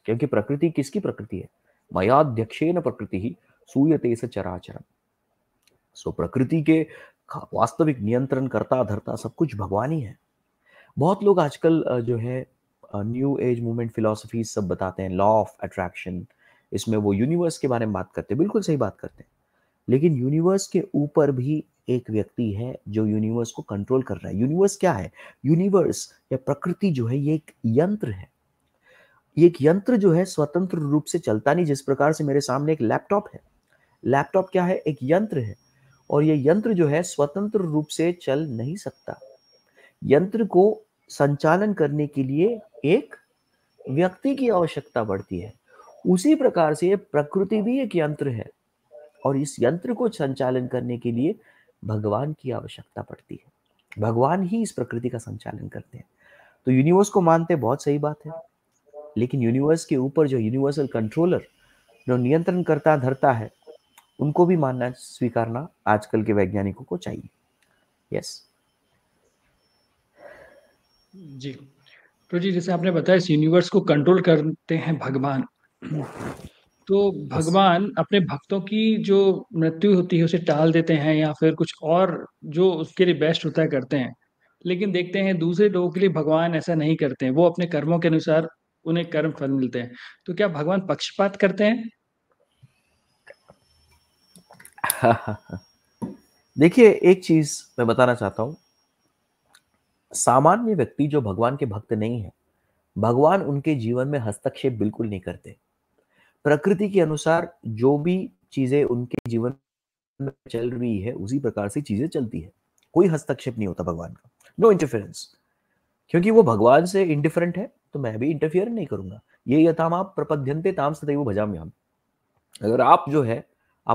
[SPEAKER 2] क्योंकि प्रकृति किसकी प्रकृति है मयाध्यक्ष न प्रकृति ही सूयते से चराचरम सो प्रकृति के वास्तविक नियंत्रण करता धरता सब कुछ भगवान ही है बहुत लोग आजकल जो है न्यू एज मूवमेंट फिलोसफी सब बताते हैं लॉ ऑफ अट्रैक्शन इसमें वो यूनिवर्स के बारे में बात करते हैं बिल्कुल सही बात करते हैं लेकिन यूनिवर्स के ऊपर भी एक व्यक्ति है जो यूनिवर्स को कंट्रोल कर रहा है यूनिवर्स क्या है यूनिवर्स या प्रकृति जो है ये एक यंत्र है ये एक यंत्र जो है स्वतंत्र रूप से चलता नहीं जिस प्रकार से मेरे सामने एक लैपटॉप है लैपटॉप क्या है एक यंत्र है और ये यंत्र जो है स्वतंत्र रूप से चल नहीं सकता यंत्र को संचालन करने के लिए एक व्यक्ति की आवश्यकता बढ़ती है उसी प्रकार से प्रकृति भी एक यंत्र है और इस यंत्र को संचालन करने के लिए भगवान की आवश्यकता पड़ती है भगवान ही इस प्रकृति का संचालन करते हैं तो यूनिवर्स को मानते बहुत सही बात है लेकिन यूनिवर्स के ऊपर जो यूनिवर्सल कंट्रोलर जो नियंत्रण करता धरता है उनको भी मानना स्वीकारना आजकल के वैज्ञानिकों को
[SPEAKER 1] चाहिए यस yes. जी तो जी जैसे आपने बताया इस यूनिवर्स को कंट्रोल करते हैं भगवान तो भगवान अपने भक्तों की जो मृत्यु होती है उसे टाल देते हैं या फिर कुछ और जो उसके लिए बेस्ट होता है करते हैं लेकिन देखते हैं दूसरे लोगों के लिए भगवान ऐसा नहीं करते हैं वो अपने कर्मों के अनुसार उन्हें कर्म फल मिलते हैं तो क्या भगवान पक्षपात करते हैं
[SPEAKER 2] देखिए एक चीज मैं बताना चाहता हूँ सामान्य व्यक्ति जो भगवान के भक्त नहीं है भगवान उनके जीवन में हस्तक्षेप बिल्कुल नहीं करते प्रकृति के अनुसार जो भी चीजें उनके जीवन में चल रही है उसी प्रकार से चीजें चलती है कोई हस्तक्षेप नहीं होता भगवान का नो no इंटरफेरेंस क्योंकि वो भगवान से इंडिफरेंट है तो मैं भी इंटरफियर नहीं करूंगा ये यथाम आप प्रपद्यंते ताम सदैव भजाम अगर आप जो है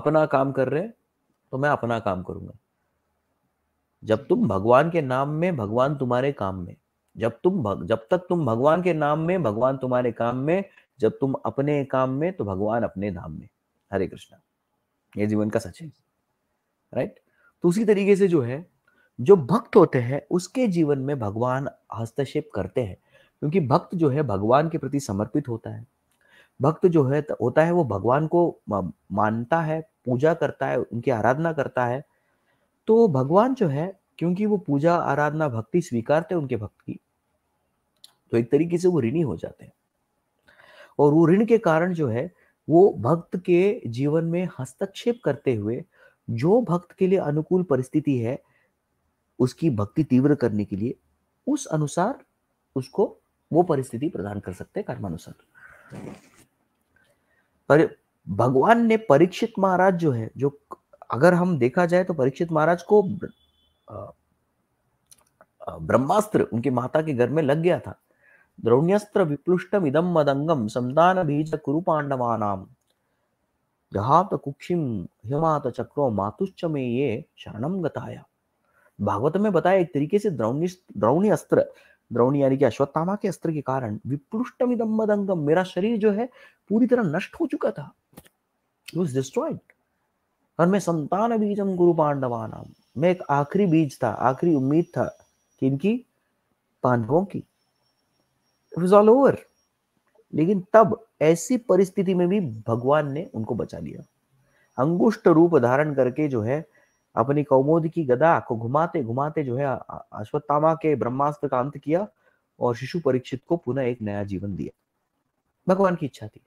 [SPEAKER 2] अपना काम कर रहे हैं तो मैं अपना काम करूंगा जब तुम भगवान के नाम में भगवान तुम्हारे काम में जब तुम भग, जब तक तुम भगवान के नाम में भगवान तुम्हारे काम में जब तुम अपने काम में तो भगवान अपने धाम में हरे कृष्णा ये जीवन का सच है राइट तो उसी तरीके से जो है जो भक्त होते हैं उसके जीवन में भगवान हस्तक्षेप करते हैं क्योंकि भक्त जो है भगवान के प्रति समर्पित होता है भक्त जो है होता है वो भगवान को मानता है पूजा करता है उनकी आराधना करता है तो भगवान जो है क्योंकि वो पूजा आराधना भक्ति स्वीकारते उनके भक्त की तो एक तरीके से वो ऋणी हो जाते हैं और वो ऋण के कारण जो है वो भक्त के जीवन में हस्तक्षेप करते हुए जो भक्त के लिए अनुकूल परिस्थिति है उसकी भक्ति तीव्र करने के लिए उस अनुसार उसको वो परिस्थिति प्रदान कर सकते हैं कर्मानुसार पर भगवान ने परीक्षित महाराज जो है जो अगर हम देखा जाए तो परीक्षित महाराज को ब्रह्मास्त्र उनकी माता के घर में लग गया था द्रोण्यस्त्र विप्लुष्टम इदम मदंगम संतान बीज कुरु पांडवानाम जहात कुक्षिम हिमात चक्रो मातुश्च में ये शरणम गताया भागवत में बताया एक तरीके से द्रौणी द्रौणी अस्त्र द्रौणी यानी कि अश्वत्थामा के अस्त्र के कारण विप्लुष्टम इदम मदंगम मेरा शरीर जो है पूरी तरह नष्ट हो चुका था डिस्ट्रॉयड और मैं संतान बीजम गुरु पांडवा नाम मैं एक आखिरी बीज था आखिरी उम्मीद था कि इनकी पांडवों की इट ऑल ओवर लेकिन तब ऐसी परिस्थिति में भी भगवान ने उनको बचा लिया अंगुष्ट रूप धारण करके जो है अपनी कौमोद की गदा को घुमाते घुमाते जो है अश्वत्थामा के ब्रह्मास्त्र का अंत किया और शिशु परीक्षित को पुनः एक नया जीवन दिया भगवान की इच्छा थी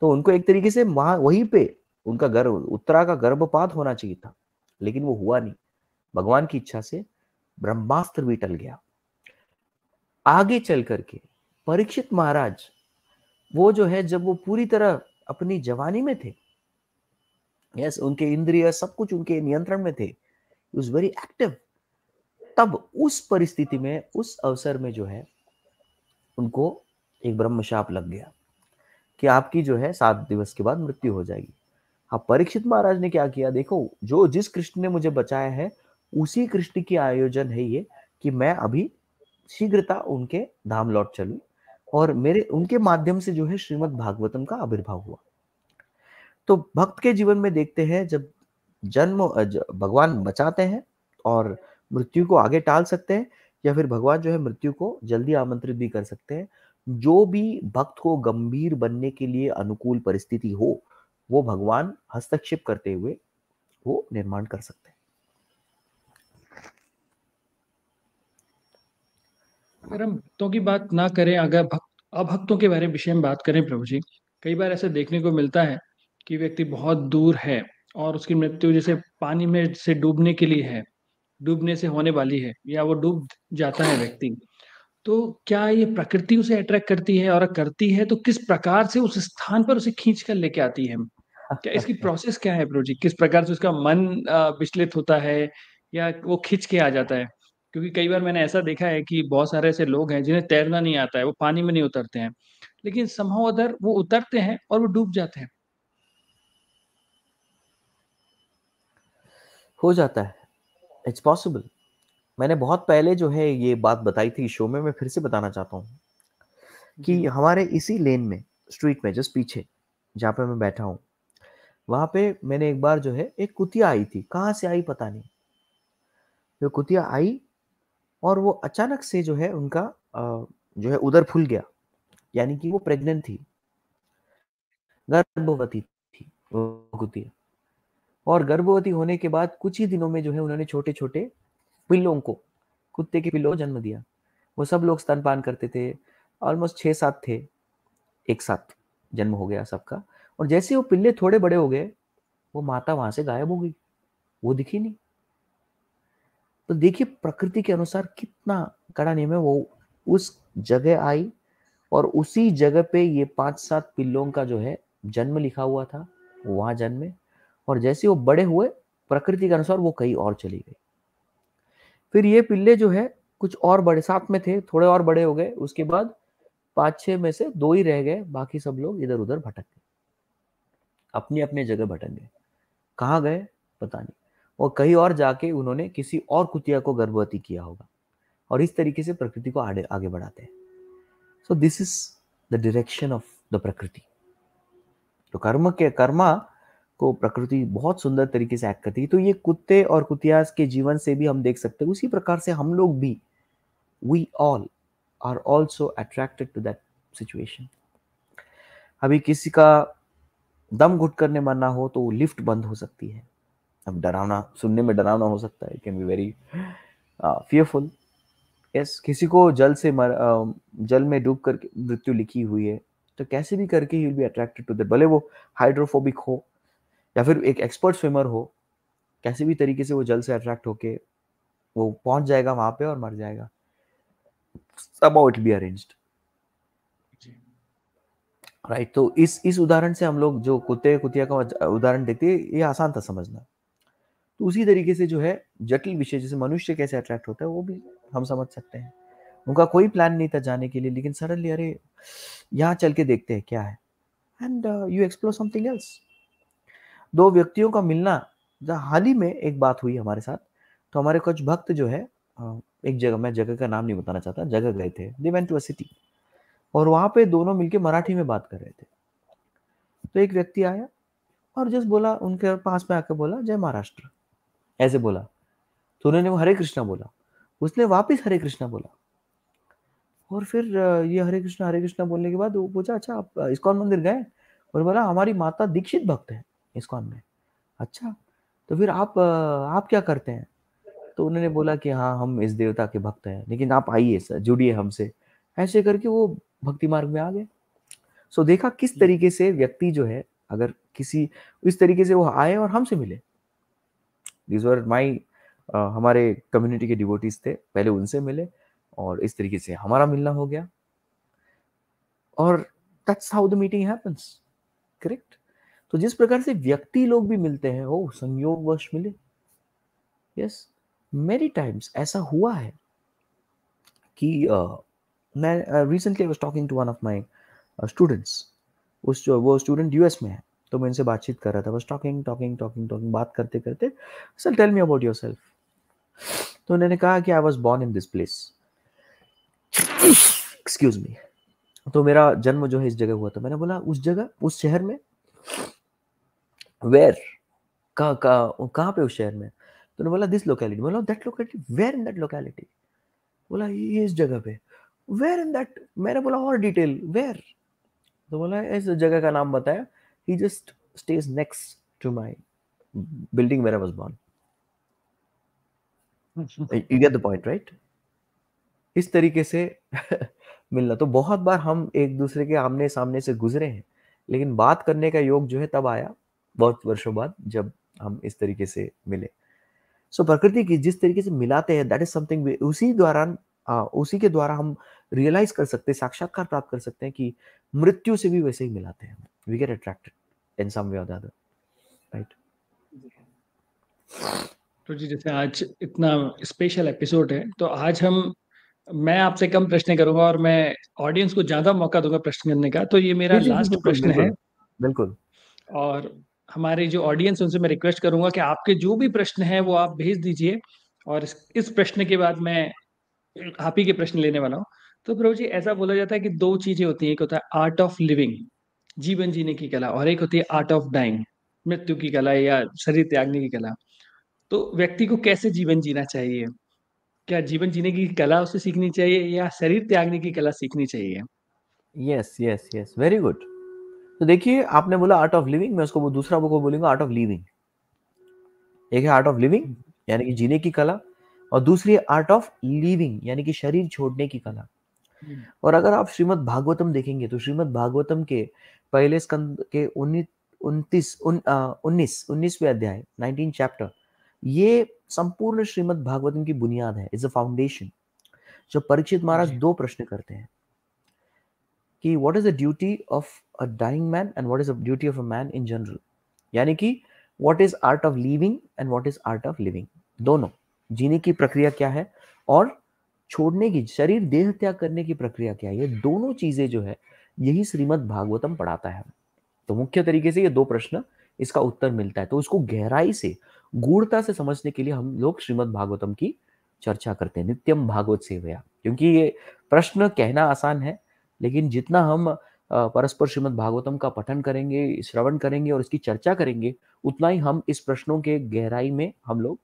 [SPEAKER 2] तो उनको एक तरीके से वहां वहीं पे उनका गर्भ उत्तरा का गर्भपात होना चाहिए था लेकिन वो हुआ नहीं भगवान की इच्छा से ब्रह्मास्त्र भी टल गया आगे चल करके परीक्षित महाराज वो जो है जब वो पूरी तरह अपनी जवानी में थे यस उनके इंद्रिय सब कुछ उनके नियंत्रण में थे उस वेरी एक्टिव तब उस परिस्थिति में उस अवसर में जो है उनको एक ब्रह्मशाप लग गया कि आपकी जो है सात दिवस के बाद मृत्यु हो जाएगी अब हाँ, परीक्षित महाराज ने क्या किया देखो जो जिस कृष्ण ने मुझे बचाया है उसी कृष्ण की आयोजन है ये कि मैं अभी शीघ्रता उनके धाम लौट चलू और मेरे उनके माध्यम से जो है श्रीमद भागवतम का आविर्भाव हुआ तो भक्त के जीवन में देखते हैं जब जन्म भगवान बचाते हैं और मृत्यु को आगे टाल सकते हैं या फिर भगवान जो है मृत्यु को जल्दी आमंत्रित भी कर सकते हैं जो भी भक्त को गंभीर बनने के लिए अनुकूल परिस्थिति हो वो भगवान हस्तक्षेप करते हुए वो निर्माण कर सकते हैं
[SPEAKER 1] अगर हम भक्तों की बात ना करें अगर अभक्तों के बारे में विषय में बात करें प्रभु जी कई बार ऐसे देखने को मिलता है कि व्यक्ति बहुत दूर है और उसकी मृत्यु जैसे पानी में से डूबने के लिए है डूबने से होने वाली है या वो डूब जाता है व्यक्ति तो क्या ये प्रकृति उसे अट्रैक्ट करती है और करती है तो किस प्रकार से उस स्थान पर उसे खींच कर लेके आती है क्या इसकी प्रोसेस क्या है प्रोजी किस प्रकार से उसका मन विचलित होता है या वो खींच के आ जाता है क्योंकि कई बार मैंने ऐसा देखा है कि बहुत सारे ऐसे लोग हैं जिन्हें तैरना नहीं आता है वो पानी में नहीं उतरते हैं लेकिन समाव अदर वो उतरते हैं और वो डूब जाते हैं
[SPEAKER 2] हो जाता है इट्स पॉसिबल मैंने बहुत पहले जो है ये बात बताई थी शो में मैं फिर से बताना चाहता हूँ कि हमारे इसी लेन में स्ट्रीट में जस्ट पीछे जहाँ पे मैं बैठा हूँ वहां पे मैंने एक बार जो है एक कुतिया आई थी कहाँ से आई पता नहीं जो कुतिया आई और वो अचानक से जो है उनका जो है उधर फूल गया यानी कि वो प्रेग्नेंट थी गर्भवती थी वो कुतिया और गर्भवती होने के बाद कुछ ही दिनों में जो है उन्होंने छोटे छोटे पिल्लों को कुत्ते के पिल्लों को जन्म दिया वो सब लोग स्तनपान करते थे ऑलमोस्ट छः सात थे एक साथ जन्म हो गया सबका और जैसे वो पिल्ले थोड़े बड़े हो गए वो माता वहां से गायब हो गई वो दिखी नहीं तो देखिए प्रकृति के अनुसार कितना कड़ा नियम है वो उस जगह आई और उसी जगह पे ये पांच सात पिल्लों का जो है जन्म लिखा हुआ था वहां जन्मे और जैसे वो बड़े हुए प्रकृति के अनुसार वो कहीं और चली गई फिर ये पिल्ले जो है कुछ और बड़े साथ में थे थोड़े और बड़े हो गए उसके बाद पांच छह में से दो ही रह गए बाकी सब लोग इधर उधर भटक गए अपनी अपनी जगह भटक गए कहाँ गए पता नहीं और कहीं और जाके उन्होंने किसी और कुतिया को गर्भवती किया होगा और इस तरीके से प्रकृति को आगे आगे बढ़ाते हैं so this is the direction of the prakriti तो कर्म के कर्मा को प्रकृति बहुत सुंदर तरीके से एक्ट करती है तो ये कुत्ते और कुतियास के जीवन से भी हम देख सकते हैं उसी प्रकार से हम लोग भी we all are also attracted to that situation अभी किसी का दम घुट करने मरना हो तो वो लिफ्ट बंद हो सकती है अब डरावना सुनने में डरावना हो सकता है can be very fearful yes किसी को जल से मर uh, जल में डूब करके मृत्यु लिखी हुई है तो कैसे भी करके ही will be attracted to that भले वो हाइड्रोफोबिक हो या फिर एक एक्सपर्ट स्विमर हो कैसे भी तरीके से वो जल से अट्रैक्ट होके वो पहुंच जाएगा वहां पे और मर जाएगा सब इट बी अरेंज्ड राइट तो इस इस उदाहरण से हम लोग जो कुत्ते कुतिया का उदाहरण देते हैं ये आसान था समझना तो उसी तरीके से जो है जटिल विषय जैसे मनुष्य कैसे अट्रैक्ट होता है वो भी हम समझ सकते हैं उनका कोई प्लान नहीं था जाने के लिए लेकिन सडनली अरे यहाँ चल के देखते हैं क्या है and you explore something else दो व्यक्तियों का मिलना हाल ही में एक बात हुई हमारे साथ तो हमारे कुछ भक्त जो है एक जगह मैं जगह का नाम नहीं बताना चाहता जगह गए थे they went to a city और वहाँ पे दोनों मिलके मराठी में बात कर रहे थे तो एक व्यक्ति आया और जस्ट बोला उनके पास में आकर बोला जय महाराष्ट्र ऐसे बोला तो उन्होंने वो हरे कृष्णा बोला उसने वापस हरे कृष्णा बोला और फिर ये हरे कृष्णा हरे कृष्णा बोलने के बाद वो पूछा अच्छा आप इस्कॉन मंदिर गए और बोला हमारी माता दीक्षित भक्त है इसको हमने अच्छा तो फिर आप आप क्या करते हैं तो उन्होंने बोला कि हाँ हम इस देवता के भक्त हैं लेकिन आप आइए सर जुड़िए हमसे ऐसे करके वो भक्ति मार्ग में आ गए सो देखा किस तरीके से व्यक्ति जो है अगर किसी इस तरीके से वो आए और हमसे मिले दिस वर माई हमारे कम्युनिटी के डिवोटीज थे पहले उनसे मिले और इस तरीके से हमारा मिलना हो गया और that's how the meeting happens correct तो जिस प्रकार से व्यक्ति लोग भी मिलते हैं ओ वश मिले यस मेरी टाइम्स ऐसा हुआ है कि uh, मैं recently was talking to one of my students उस जो वो स्टूडेंट यूएस में है तो मैं इनसे बातचीत कर रहा था was talking talking talking talking बात करते करते sir tell me about yourself तो उन्होंने कहा कि I was born in this place excuse me तो मेरा जन्म जो है इस जगह हुआ था मैंने बोला उस जगह उस शहर में वेयर कहाँ कहाँ कहाँ पे उस शहर में तो उन्होंने बोला दिस लोकेलिटी बोला that locality where in that locality बोला ये इस जगह पे वेयर इन दैट मैंने बोला और डिटेल वेयर तो बोला इस जगह का नाम बताया ही just stays next to my building where was born you get the point right इस तरीके से मिलना तो बहुत बार हम एक दूसरे के आमने सामने से गुजरे हैं लेकिन बात करने का योग जो है तब आया बहुत वर्षों बाद जब हम इस तरीके से मिले सो so, प्रकृति की जिस तरीके से मिलाते हैं दैट इज समथिंग उसी दौरान उसी के द्वारा हम रियलाइज कर सकते हैं साक्षात्कार प्राप्त कर सकते हैं कि मृत्यु से भी वैसे ही मिलाते हैं we get attracted
[SPEAKER 1] in some way और अदर राइट तो जी जैसे आज इतना स्पेशल एपिसोड है तो आज हम मैं आपसे कम प्रश्न करूंगा और मैं ऑडियंस को ज्यादा मौका दूंगा प्रश्न करने का तो ये मेरा लास्ट प्रश्न है बिल्कुल और हमारे जो ऑडियंस उनसे मैं रिक्वेस्ट करूंगा कि आपके जो भी प्रश्न हैं वो आप भेज दीजिए और इस, प्रश्न के बाद मैं आप ही के प्रश्न लेने वाला हूँ तो प्रभु जी ऐसा बोला जाता है कि दो चीजें होती हैं एक होता है आर्ट ऑफ लिविंग जीवन जीने की कला और एक होती है आर्ट ऑफ डाइंग मृत्यु की कला या शरीर त्यागने की कला तो व्यक्ति को कैसे जीवन जीना चाहिए क्या जीवन जीने की कला उसे सीखनी चाहिए या शरीर त्यागने की कला सीखनी चाहिए
[SPEAKER 2] yes yes yes very good तो देखिए आपने बोला आर्ट ऑफ लिविंग मैं उसको दूसरा बुक बोलूंगा आर्ट ऑफ लिविंग एक है आर्ट ऑफ लिविंग यानी कि जीने की कला और दूसरी आर्ट ऑफ लिविंग यानी कि शरीर छोड़ने की कला हम्म। और अगर आप श्रीमद भागवतम देखेंगे तो श्रीमद भागवतम के पहले स्कंद के उन्नीस उन्नीस उन्नीसवें अध्याय नाइनटीन चैप्टर ये संपूर्ण श्रीमद भागवतम की बुनियाद है इज अ फाउंडेशन जो परीक्षित महाराज दो प्रश्न करते हैं कि what is the duty of a dying man and what is the duty of a man in general यानी कि what is art of living and what is art of living दोनों जीने की प्रक्रिया क्या है और छोड़ने की शरीर देह त्याग करने की प्रक्रिया क्या है ये दोनों चीजें जो है यही श्रीमद भागवतम पढ़ाता है तो मुख्य तरीके से ये दो प्रश्न इसका उत्तर मिलता है तो उसको गहराई से गूढ़ता से समझने के लिए हम लोग श्रीमद भागवतम की चर्चा करते हैं नित्यम भागवत सेवया क्योंकि ये प्रश्न कहना आसान है लेकिन जितना हम परस्पर श्रीमद भागवतम का पठन करेंगे श्रवण करेंगे और इसकी चर्चा करेंगे उतना ही हम इस प्रश्नों के गहराई में हम लोग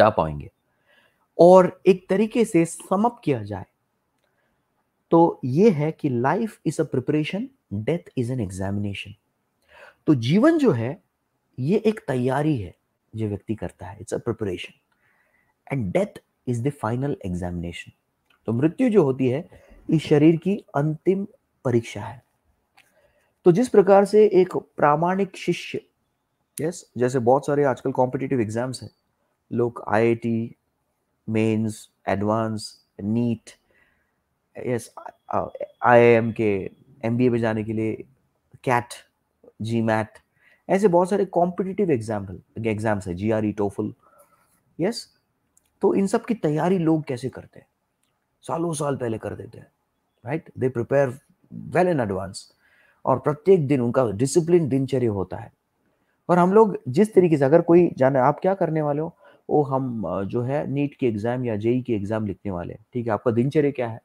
[SPEAKER 2] जा पाएंगे और एक तरीके से समअप किया जाए तो ये है कि life is a preparation death is an examination तो जीवन जो है ये एक तैयारी है जो व्यक्ति करता है it's a preparation and death is the final examination तो मृत्यु जो होती है इस शरीर की अंतिम परीक्षा है तो जिस प्रकार से एक प्रामाणिक शिष्य यस जैसे बहुत सारे आजकल कॉम्पिटिटिव एग्जाम्स हैं लोग IIT mains advance NEET yes IIM के एमबीए में जाने के लिए कैट जी मैट ऐसे बहुत सारे कॉम्पिटिटिव एग्जाम्पल एग्जाम्स है G R E TOEFL yes तो इन सब की तैयारी लोग कैसे करते हैं सालों साल पहले कर देते हैं right they prepare well in advance और प्रत्येक दिन उनका डिसिप्लिन दिनचर्या होता है और हम लोग जिस तरीके से अगर कोई जाने आप क्या करने वाले हो वो हम जो है नीट के एग्ज़ाम या जेई के एग्ज़ाम लिखने वाले हैं ठीक है आपका दिनचर्या क्या है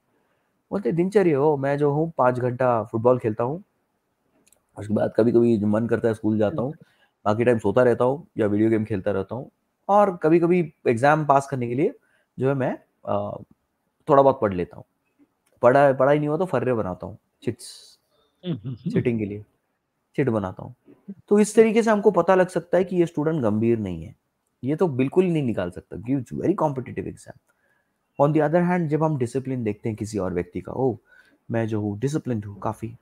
[SPEAKER 2] बोलते दिनचर्या हो मैं जो हूँ पाँच घंटा फुटबॉल खेलता हूँ उसके बाद कभी कभी मन करता है स्कूल जाता हूँ बाकी टाइम सोता रहता हूँ या वीडियो गेम खेलता रहता हूँ और कभी कभी एग्ज़ाम पास करने के लिए जो है मैं थोड़ा बहुत पढ़ लेता हूँ पढ़ा पढ़ा ही नहीं हुआ तो फर्रे बनाता हूँ चिट्स चिटिंग हम्म, हम्म, हम्म। के लिए चिट बनाता हूँ तो इस तरीके से हमको पता लग सकता है कि ये स्टूडेंट गंभीर नहीं है ये तो बिल्कुल ही नहीं निकाल सकता कि very competitive exam on the other hand जब हम डिसिप्लिन देखते हैं किसी और व्यक्ति का ओ मैं जो हूँ डिसिप्लिन हूँ काफ़ी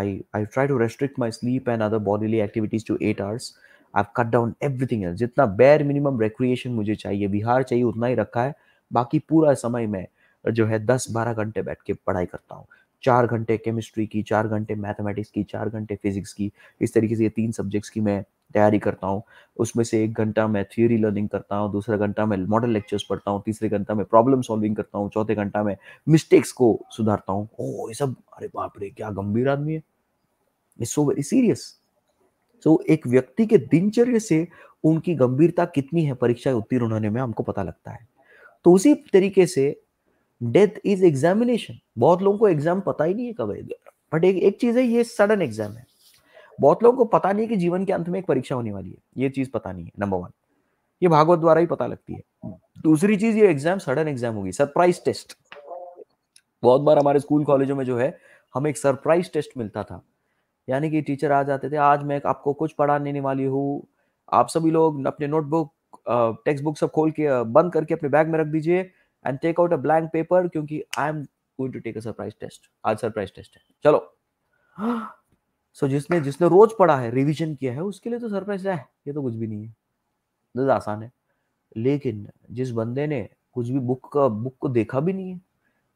[SPEAKER 2] I I try to restrict my sleep and other bodily activities to eight hours I cut down everything else जितना बेर मिनिमम रिक्रिएशन मुझे चाहिए बिहार चाहिए उतना ही रखा है बाकी पूरा समय मैं जो है दस बारह घंटे बैठ के पढ़ाई करता हूँ चार घंटे केमिस्ट्री की चार घंटे मैथमेटिक्स की चार घंटे फिजिक्स की इस तरीके से ये तीन सब्जेक्ट्स की मैं तैयारी करता हूँ उसमें से एक घंटा मैं थ्योरी लर्निंग करता हूँ दूसरा घंटा मैं मॉडल लेक्चर्स पढ़ता हूँ तीसरे घंटा मैं प्रॉब्लम सॉल्विंग करता हूँ चौथे घंटा मैं मिस्टेक्स को सुधारता हूँ ओ ये सब अरे बाप रे क्या गंभीर आदमी है it's so very serious so एक व्यक्ति के दिनचर्या से उनकी गंभीरता कितनी है परीक्षा उत्तीर्ण होने में हमको पता लगता है तो उसी तरीके से डेथ इज एग्जामिनेशन बहुत लोगों को एग्जाम पता ही नहीं है कब बट एक एक चीज है ये सडन एग्जाम है बहुत लोगों को पता नहीं है कि जीवन के अंत में एक परीक्षा होने वाली है ये चीज पता नहीं है नंबर वन ये भागवत द्वारा ही पता लगती है दूसरी चीज ये एग्जाम सडन एग्जाम होगी सरप्राइज टेस्ट बहुत बार हमारे स्कूल कॉलेजों में जो है हमें एक सरप्राइज टेस्ट मिलता था यानी कि टीचर आ जाते थे आज मैं आपको कुछ पढ़ाने वाली हूँ आप सभी लोग अपने नोटबुक टेक्स्ट बुक सब खोल के बंद करके अपने बैग में रख दीजिए and take out a blank paper क्योंकि I am going to take a surprise test आज सरप्राइज टेस्ट है चलो
[SPEAKER 1] सो
[SPEAKER 2] so, जिसने जिसने रोज पढ़ा है रिवीजन किया है उसके लिए तो सरप्राइज है ये तो कुछ भी नहीं है तो आसान है लेकिन जिस बंदे ने कुछ भी बुक का बुक को देखा भी नहीं है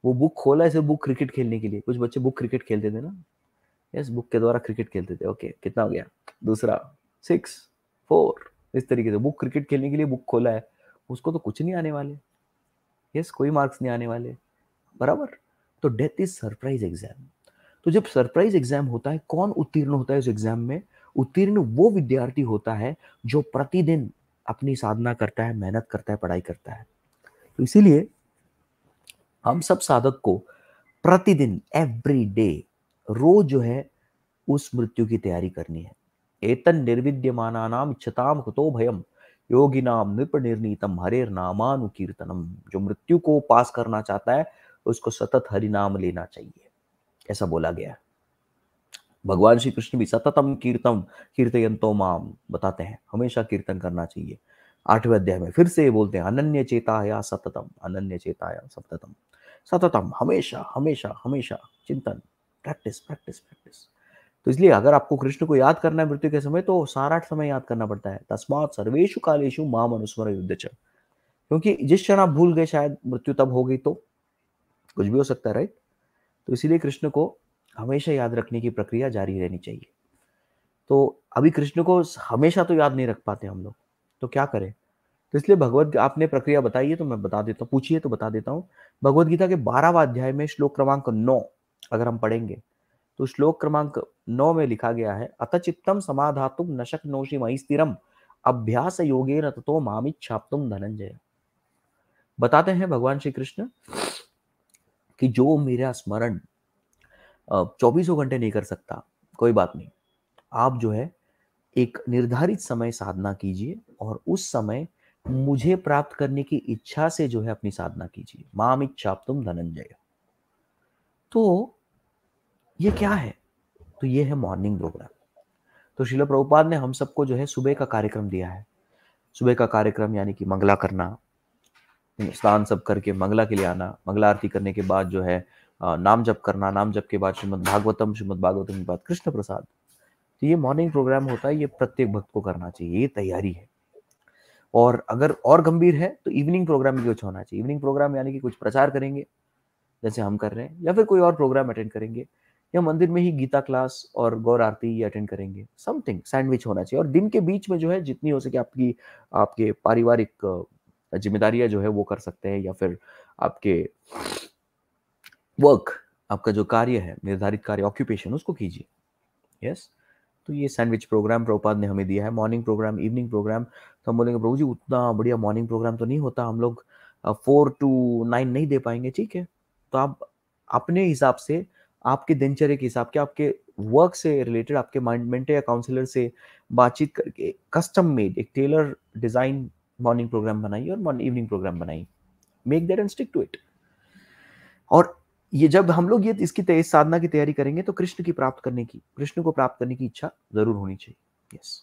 [SPEAKER 2] वो बुक खोला है सिर्फ बुक क्रिकेट खेलने के लिए कुछ बच्चे बुक क्रिकेट खेलते थे ना यस बुक के द्वारा क्रिकेट खेलते थे ओके कितना हो गया दूसरा सिक्स फोर इस तरीके से बुक क्रिकेट खेलने के लिए बुक खोला है उसको तो कुछ नहीं आने वाले यस कोई मार्क्स नहीं आने वाले बराबर तो डेथ इज सरप्राइज एग्जाम तो जब सरप्राइज एग्जाम होता है कौन उत्तीर्ण होता है उस एग्जाम में उत्तीर्ण वो विद्यार्थी होता है जो प्रतिदिन अपनी साधना करता है मेहनत करता है पढ़ाई करता है तो इसीलिए हम सब साधक को प्रतिदिन एवरी डे रोज जो है उस मृत्यु की तैयारी करनी है एतन निर्विद्यमानानाम इच्छताम हतो भयम योगी नाम नृपनिर्णीतम हरेर नामानुकीर्तनम जो मृत्यु को पास करना चाहता है उसको सतत हरि नाम लेना चाहिए ऐसा बोला गया भगवान श्री कृष्ण भी सततम कीर्तम कीर्तयंतो माम बताते हैं हमेशा कीर्तन करना चाहिए आठवें अध्याय में फिर से ये बोलते हैं अनन्य चेता या सततम अनन्य चेता या सततम सततम हमेशा हमेशा हमेशा चिंतन प्रैक्टिस प्रैक्टिस प्रैक्टिस तो इसलिए अगर आपको कृष्ण को याद करना है मृत्यु के समय तो सारा समय याद करना पड़ता है तस्मात सर्वेशु कालेशु माम अनुस्मर युद्ध क्योंकि जिस क्षण आप भूल गए शायद मृत्यु तब हो गई तो कुछ भी हो सकता है राइट तो इसीलिए कृष्ण को हमेशा याद रखने की प्रक्रिया जारी रहनी चाहिए तो अभी कृष्ण को हमेशा तो याद नहीं रख पाते हम लोग तो क्या करें तो इसलिए भगवत आपने प्रक्रिया बताई है तो मैं बता देता हूँ पूछिए तो बता देता हूँ भगवदगीता के बारहवा अध्याय में श्लोक क्रमांक नौ अगर हम पढ़ेंगे तो श्लोक क्रमांक नौ में लिखा गया है अथ चित्तम समाधातु नशक नोशी मई स्थिर अभ्यास योगे नो मामी छाप्तुम धनंजय बताते हैं भगवान श्री कृष्ण कि जो मेरा स्मरण चौबीसों घंटे नहीं कर सकता कोई बात नहीं आप जो है एक निर्धारित समय साधना कीजिए और उस समय मुझे प्राप्त करने की इच्छा से जो है अपनी साधना कीजिए माम इच्छा तुम धनंजय तो ये क्या है तो ये है मॉर्निंग प्रोग्राम तो शिला प्रभुपाद ने हम सबको जो है सुबह का कार्यक्रम दिया है सुबह का कार्यक्रम यानी कि मंगला करना स्नान सब करके मंगला के लिए आना मंगला आरती करने के बाद जो है नाम जप करना नाम जप के बाद श्रीमद भागवतम श्रीमद भागवतम के बाद कृष्ण प्रसाद तो ये मॉर्निंग प्रोग्राम होता है ये प्रत्येक भक्त को करना चाहिए ये तैयारी है और अगर और गंभीर है तो इवनिंग प्रोग्राम भी कुछ होना चाहिए इवनिंग प्रोग्राम यानी कि कुछ प्रचार करेंगे जैसे हम कर रहे हैं या फिर कोई और प्रोग्राम अटेंड करेंगे या मंदिर में ही गीता क्लास और गौर आरती ये अटेंड करेंगे समथिंग सैंडविच होना चाहिए और दिन के बीच में जो है जितनी हो सके आपकी आपके पारिवारिक जिम्मेदारियां जो है वो कर सकते हैं या फिर आपके वर्क आपका जो कार्य है निर्धारित कार्य ऑक्यूपेशन उसको कीजिए यस तो ये सैंडविच प्रोग्राम प्रभुपाद ने हमें दिया है मॉर्निंग प्रोग्राम इवनिंग प्रोग्राम तो हम बोलेंगे प्रभु जी उतना बढ़िया मॉर्निंग प्रोग्राम तो नहीं होता हम लोग फोर टू नाइन नहीं दे पाएंगे ठीक है तो आप अपने हिसाब से आपके दिनचर्या के हिसाब के आपके वर्क से रिलेटेड आपके माइंड मेंटर या काउंसलर से बातचीत करके कस्टम मेड एक टेलर डिजाइन मॉर्निंग प्रोग्राम बनाइए और इवनिंग प्रोग्राम बनाइए make that and stick to it और ये जब हम लोग ये इसकी साधना की तैयारी करेंगे तो कृष्ण की प्राप्त करने की कृष्ण को प्राप्त करने की इच्छा जरूर होनी चाहिए यस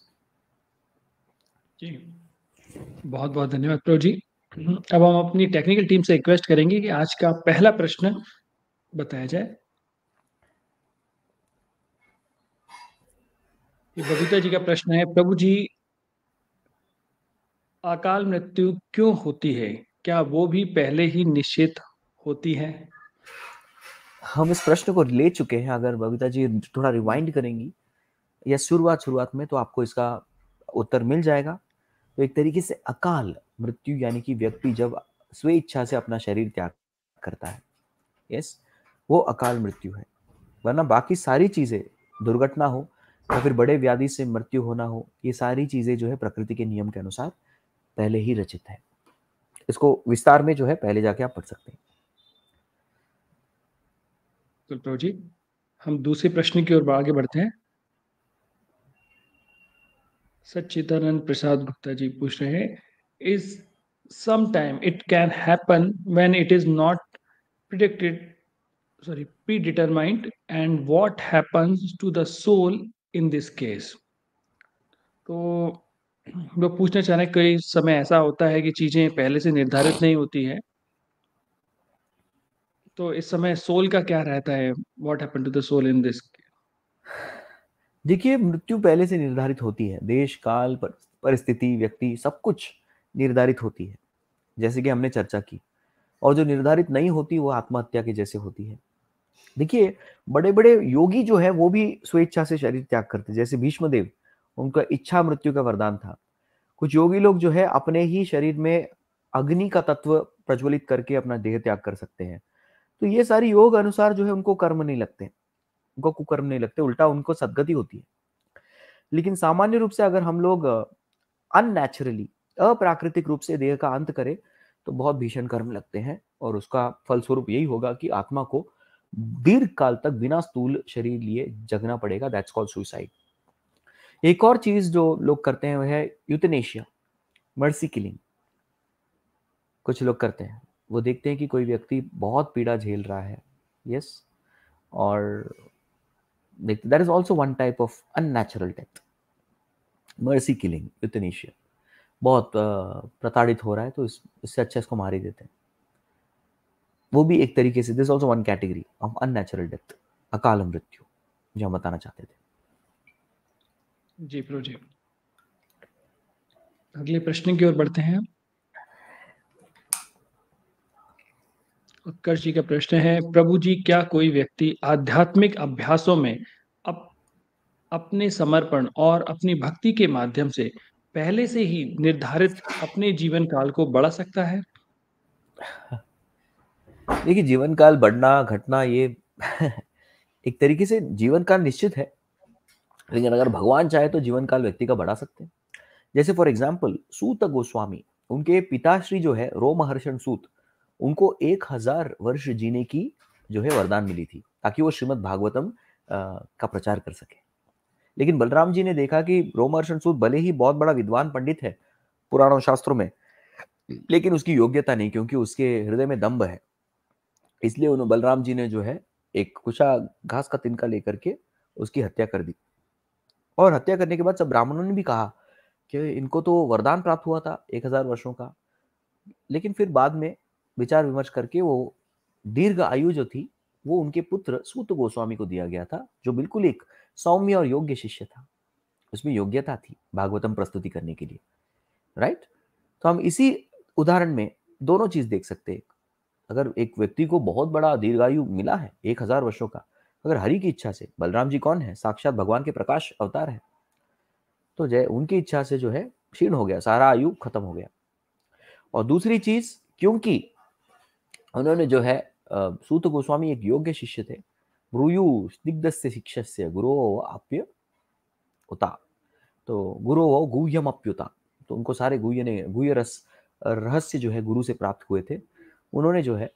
[SPEAKER 1] जी बहुत बहुत धन्यवाद प्रो जी अब हम अपनी टेक्निकल टीम से रिक्वेस्ट करेंगे कि आज का पहला प्रश्न बताया जाए ये बबीता जी का प्रश्न है प्रभु जी अकाल मृत्यु क्यों होती है क्या वो भी पहले ही निश्चित होती है
[SPEAKER 2] हम इस प्रश्न को ले चुके हैं अगर बबीता जी थोड़ा रिवाइंड करेंगी या शुरुआत शुरुआत में तो आपको इसका उत्तर मिल जाएगा तो एक तरीके से अकाल मृत्यु यानी कि व्यक्ति जब इच्छा से अपना शरीर त्याग करता है यस वो अकाल मृत्यु है वरना बाकी सारी चीज़ें दुर्घटना हो या फिर बड़े व्याधि से मृत्यु होना हो ये सारी चीज़ें जो है प्रकृति के नियम के अनुसार पहले ही रचित है इसको विस्तार में जो है पहले जाके आप पढ़ सकते हैं
[SPEAKER 1] तो जी हम दूसरे प्रश्न की ओर आगे बढ़ते हैं सच्चिदानंद प्रसाद गुप्ता जी पूछ रहे हैं is it can happen happen it is not predicted sorry predetermined and what happens to the soul in this case तो लोग पूछना चाह रहे हैं कई समय ऐसा होता है कि चीज़ें पहले से निर्धारित नहीं होती है तो इस समय सोल का क्या रहता है what happen to the soul in this देखिए मृत्यु
[SPEAKER 2] पहले से निर्धारित होती है देश काल पर परिस्थिति व्यक्ति सब कुछ निर्धारित होती है जैसे कि हमने चर्चा की और जो निर्धारित नहीं होती वो आत्महत्या के जैसे होती है देखिए बड़े बड़े योगी जो है वो भी स्वेच्छा से शरीर त्याग करते जैसे भीष्मदेव उनका इच्छा मृत्यु का वरदान था कुछ योगी लोग जो है अपने ही शरीर में अग्नि का तत्व प्रज्वलित करके अपना देह त्याग कर सकते हैं तो ये सारी योग अनुसार जो है उनको कर्म नहीं लगते उनको कुकर्म नहीं लगते उल्टा उनको सदगति होती है लेकिन सामान्य रूप से अगर हम लोग अननेचुरली अप्राकृतिक रूप से देह का अंत करें तो बहुत भीषण कर्म लगते हैं और उसका फलस्वरूप यही होगा कि आत्मा को दीर्घ काल तक बिना स्थूल शरीर लिए जगना पड़ेगा दैट्स कॉल्ड सुसाइड एक और चीज जो लोग करते हैं वह है यूथनेशिया मर्सी किलिंग कुछ लोग करते हैं वो देखते हैं कि कोई व्यक्ति बहुत पीड़ा झेल रहा है यस yes? और देखते that is also one type of unnatural death mercy killing euthanasia बहुत प्रताड़ित हो रहा है तो इस इससे अच्छा इसको मार ही देते हैं वो भी एक तरीके से this also one category of unnatural death अकाल मृत्यु जो हम बताना चाहते थे
[SPEAKER 1] जी प्रो जी अगले प्रश्न की ओर बढ़ते हैं उत्कर्ष जी का प्रश्न है प्रभु जी क्या कोई व्यक्ति आध्यात्मिक अभ्यासों में अप, अपने समर्पण और अपनी भक्ति के माध्यम से पहले से ही निर्धारित अपने जीवन काल को बढ़ा सकता है
[SPEAKER 2] देखिए जीवन काल बढ़ना घटना ये एक तरीके से जीवन काल निश्चित है लेकिन अगर भगवान चाहे तो जीवन काल व्यक्ति का बढ़ा सकते हैं जैसे फॉर एग्जाम्पल सूत गोस्वामी उनके पिताश्री जो है रोमहर्षण सूत उनको एक हजार वर्ष जीने की जो है वरदान मिली थी ताकि वो श्रीमद भागवतम का प्रचार कर सके लेकिन बलराम जी ने देखा कि रोमहर्षण सूत भले ही बहुत बड़ा विद्वान पंडित है पुराणों शास्त्रों में लेकिन उसकी योग्यता नहीं क्योंकि उसके हृदय में दम्ब है इसलिए उन्होंने बलराम जी ने जो है एक कुशा घास का तिनका लेकर के उसकी हत्या कर दी और हत्या करने के बाद सब ब्राह्मणों ने भी कहा कि इनको तो वरदान प्राप्त हुआ था एक हजार वर्षों का लेकिन फिर बाद में विचार विमर्श करके वो दीर्घ आयु जो थी वो उनके पुत्र सूत गोस्वामी को दिया गया था जो बिल्कुल एक सौम्य और योग्य शिष्य था उसमें योग्यता थी भागवतम प्रस्तुति करने के लिए राइट तो हम इसी उदाहरण में दोनों चीज देख सकते हैं अगर एक व्यक्ति को बहुत बड़ा दीर्घायु मिला है एक हजार वर्षों का अगर हरि की इच्छा से बलराम जी कौन है साक्षात भगवान के प्रकाश अवतार है तो जय उनकी इच्छा से जो है क्षीण हो गया सारा आयु खत्म हो गया और दूसरी चीज क्योंकि उन्होंने जो है सूत गोस्वामी एक योग्य शिष्य थे ब्रुयु दिग्धस्य शिक्षस्य गुरु आप्य उता तो गुरु गुह्यम अप्युता तो उनको सारे गुह्य ने गुह्य रस रहस्य जो है गुरु से प्राप्त हुए थे उन्होंने जो है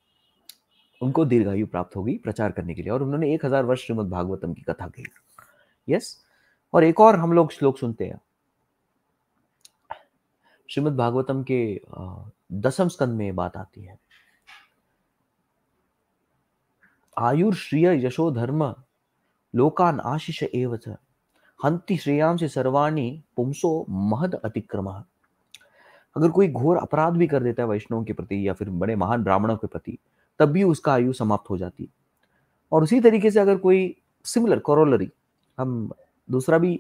[SPEAKER 2] उनको दीर्घायु प्राप्त होगी प्रचार करने के लिए और उन्होंने एक हजार वर्ष श्रीमद भागवतम की कथा कही यस और एक और हम लोग श्लोक सुनते हैं श्रीमद भागवतम के दसम स्कंद में बात आती है आयुर्श्रिय यशो धर्म लोकान आशीष एवं हंति श्रेयांश सर्वाणी पुंसो महद अतिक्रमा अगर कोई घोर अपराध भी कर देता है वैष्णव के प्रति या फिर बड़े महान ब्राह्मणों के प्रति तब भी उसका आयु समाप्त हो जाती है और उसी तरीके से अगर कोई सिमिलर कॉरोलरी हम दूसरा भी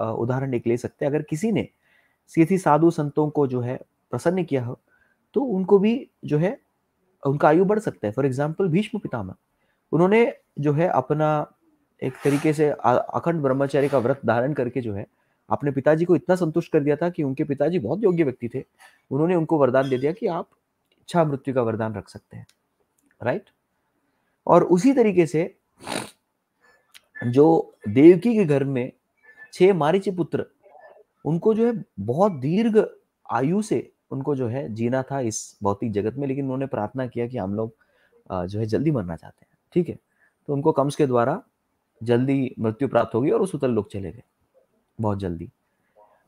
[SPEAKER 2] उदाहरण एक ले सकते हैं अगर किसी ने सीधी साधु संतों को जो है प्रसन्न किया हो तो उनको भी जो है उनका आयु बढ़ सकता है फॉर एग्जाम्पल भीष्म पितामह उन्होंने जो है अपना एक तरीके से अखंड ब्रह्मचर्य का व्रत धारण करके जो है आपने पिताजी को इतना संतुष्ट कर दिया था कि उनके पिताजी बहुत योग्य व्यक्ति थे उन्होंने उनको वरदान दे दिया कि आप इच्छा मृत्यु का वरदान रख सकते हैं राइट और उसी तरीके से जो देवकी के घर में छह मारिचे पुत्र उनको जो है बहुत दीर्घ आयु से उनको जो है जीना था इस भौतिक जगत में लेकिन उन्होंने प्रार्थना किया कि हम लोग जो है जल्दी मरना चाहते हैं ठीक है तो उनको कम्स के द्वारा जल्दी मृत्यु प्राप्त होगी और उस उतर लोग चले गए बहुत जल्दी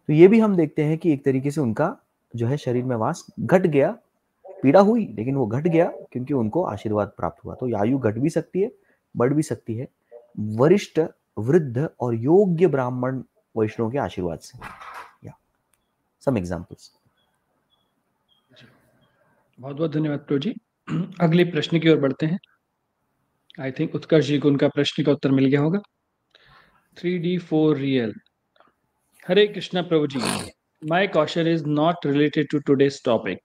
[SPEAKER 2] तो ये भी हम देखते हैं कि एक तरीके से उनका जो है शरीर में वास घट गया पीड़ा हुई लेकिन वो घट गया क्योंकि उनको आशीर्वाद प्राप्त हुआ तो आयु घट भी सकती है बढ़ भी सकती है वरिष्ठ वृद्ध और योग्य ब्राह्मण वैष्णव के आशीर्वाद से या सम एग्जांपल्स
[SPEAKER 1] बहुत बहुत धन्यवाद प्रो जी अगले प्रश्न की ओर बढ़ते हैं आई थिंक उत्कर्ष जी को उनका प्रश्न का उत्तर मिल गया होगा three D four real Hare Krishna Prabhuji. My caution is not related to today's topic.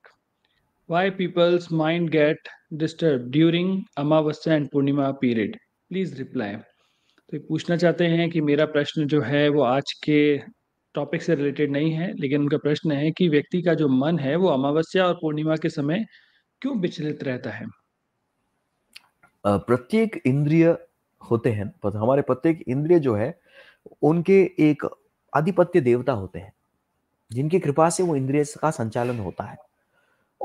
[SPEAKER 1] Why people's mind get disturbed during Amavasya and Purnima period? Please reply. तो पूछना चाहते हैं कि मेरा प्रश्न जो है वो आज के टॉपिक से रिलेटेड नहीं है लेकिन उनका प्रश्न है कि व्यक्ति का जो मन है वो अमावस्या और पूर्णिमा के समय क्यों विचलित रहता है
[SPEAKER 2] प्रत्येक इंद्रिय होते हैं पर हमारे प्रत्येक इंद्रिय जो है उनके एक आधिपत्य देवता होते हैं जिनकी कृपा से वो इंद्रिय का संचालन होता है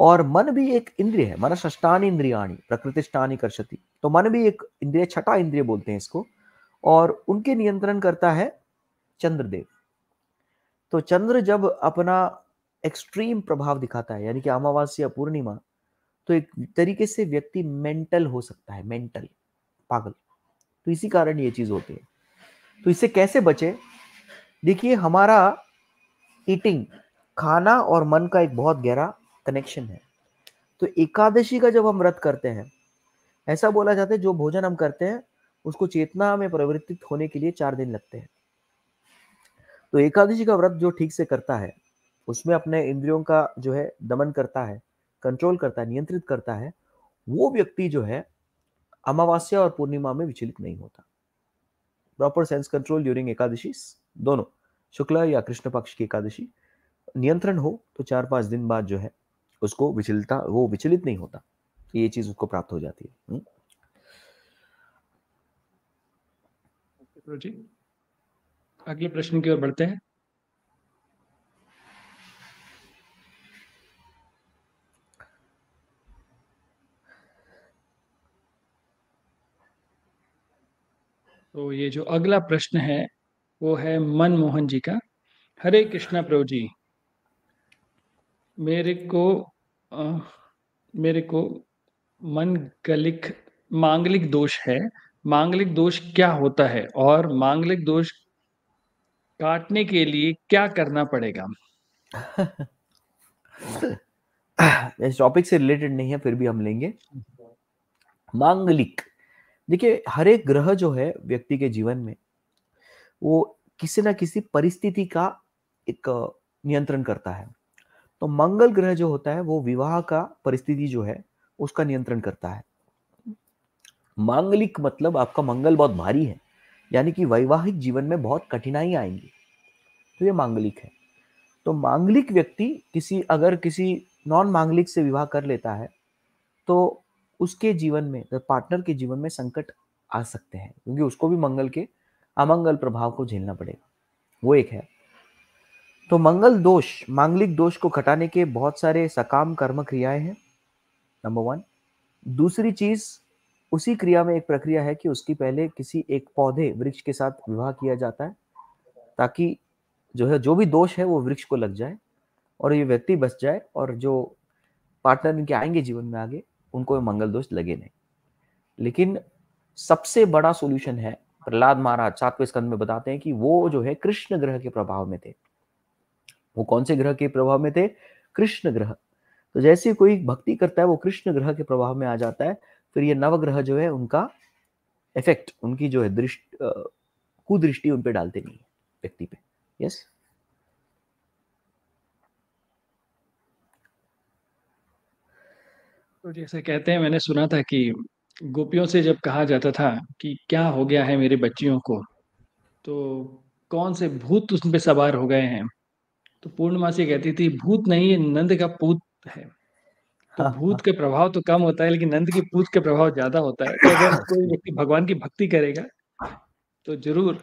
[SPEAKER 2] और मन भी एक इंद्रिय है मन ष्टान इंद्रियाणी प्रकृतिष्ठानी कर्षति तो मन भी एक इंद्रिय छठा इंद्रिय बोलते हैं इसको और उनके नियंत्रण करता है चंद्रदेव तो चंद्र जब अपना एक्सट्रीम प्रभाव दिखाता है यानी कि अमावस्या पूर्णिमा तो एक तरीके से व्यक्ति मेंटल हो सकता है मेंटल पागल तो इसी कारण ये चीज होती है तो इससे कैसे बचे देखिए हमारा ईटिंग खाना और मन का एक बहुत गहरा कनेक्शन है तो एकादशी का जब हम व्रत करते हैं ऐसा बोला जाता है जो भोजन हम करते हैं उसको चेतना में परिवर्तित होने के लिए चार दिन लगते हैं तो एकादशी का व्रत जो ठीक से करता है उसमें अपने इंद्रियों का जो है दमन करता है कंट्रोल करता है नियंत्रित करता है वो व्यक्ति जो है अमावस्या और पूर्णिमा में विचलित नहीं होता proper sense control during Ekadashi दोनों शुक्ला या कृष्ण पक्ष की एकादशी नियंत्रण हो तो चार पांच दिन बाद जो है उसको विचलता वो विचलित नहीं होता ये चीज उसको प्राप्त हो जाती है हम्म।
[SPEAKER 1] अगले प्रश्न की ओर बढ़ते हैं तो ये जो अगला प्रश्न है वो है मनमोहन जी का हरे कृष्णा प्रभु जी मेरे को आ, मेरे को मनगलिक मांगलिक दोष है मांगलिक दोष क्या होता है और मांगलिक दोष काटने के लिए क्या करना पड़ेगा
[SPEAKER 2] इस टॉपिक से रिलेटेड नहीं है फिर भी हम लेंगे मांगलिक देखिए हर एक ग्रह जो है व्यक्ति के जीवन में वो किसी ना किसी परिस्थिति का एक नियंत्रण करता है तो मंगल ग्रह जो होता है वो विवाह का परिस्थिति जो है उसका नियंत्रण करता है मांगलिक मतलब आपका मंगल बहुत भारी है यानी कि वैवाहिक जीवन में बहुत कठिनाई आएंगी तो ये मांगलिक है तो मांगलिक व्यक्ति किसी अगर किसी नॉन मांगलिक से विवाह कर लेता है तो उसके जीवन में तो पार्टनर के जीवन में संकट आ सकते हैं क्योंकि उसको भी मंगल के अमंगल प्रभाव को झेलना पड़ेगा वो एक है तो मंगल दोष मांगलिक दोष को घटाने के बहुत सारे सकाम कर्म क्रियाएं हैं नंबर वन दूसरी चीज उसी क्रिया में एक प्रक्रिया है कि उसकी पहले किसी एक पौधे वृक्ष के साथ विवाह किया जाता है ताकि जो है जो भी दोष है वो वृक्ष को लग जाए और ये व्यक्ति बच जाए और जो पार्टनर इनके आएंगे जीवन में आगे उनको मंगल दोष लगे नहीं लेकिन सबसे बड़ा सोल्यूशन है प्रहलाद महाराज सातवें स्कंद में बताते हैं कि वो जो है कृष्ण ग्रह के प्रभाव में थे वो कौन से ग्रह के प्रभाव में थे कृष्ण ग्रह तो जैसे कोई भक्ति करता है वो कृष्ण ग्रह के प्रभाव में आ जाता है फिर ये नवग्रह जो है उनका इफेक्ट उनकी जो है दृष्ट कुदृष्टि उन पर डालते नहीं है व्यक्ति पे यस
[SPEAKER 1] तो जैसे कहते हैं मैंने सुना था कि गोपियों से जब कहा जाता था कि क्या हो गया है मेरे बच्चियों को तो कौन से भूत उस पर सवार हो गए हैं तो पूर्णमासी कहती थी भूत नहीं है नंद का पूत है तो हाँ, भूत हाँ। के प्रभाव तो कम होता है लेकिन नंद की पूत के प्रभाव ज्यादा होता है तो अगर कोई व्यक्ति भगवान की भक्ति करेगा तो जरूर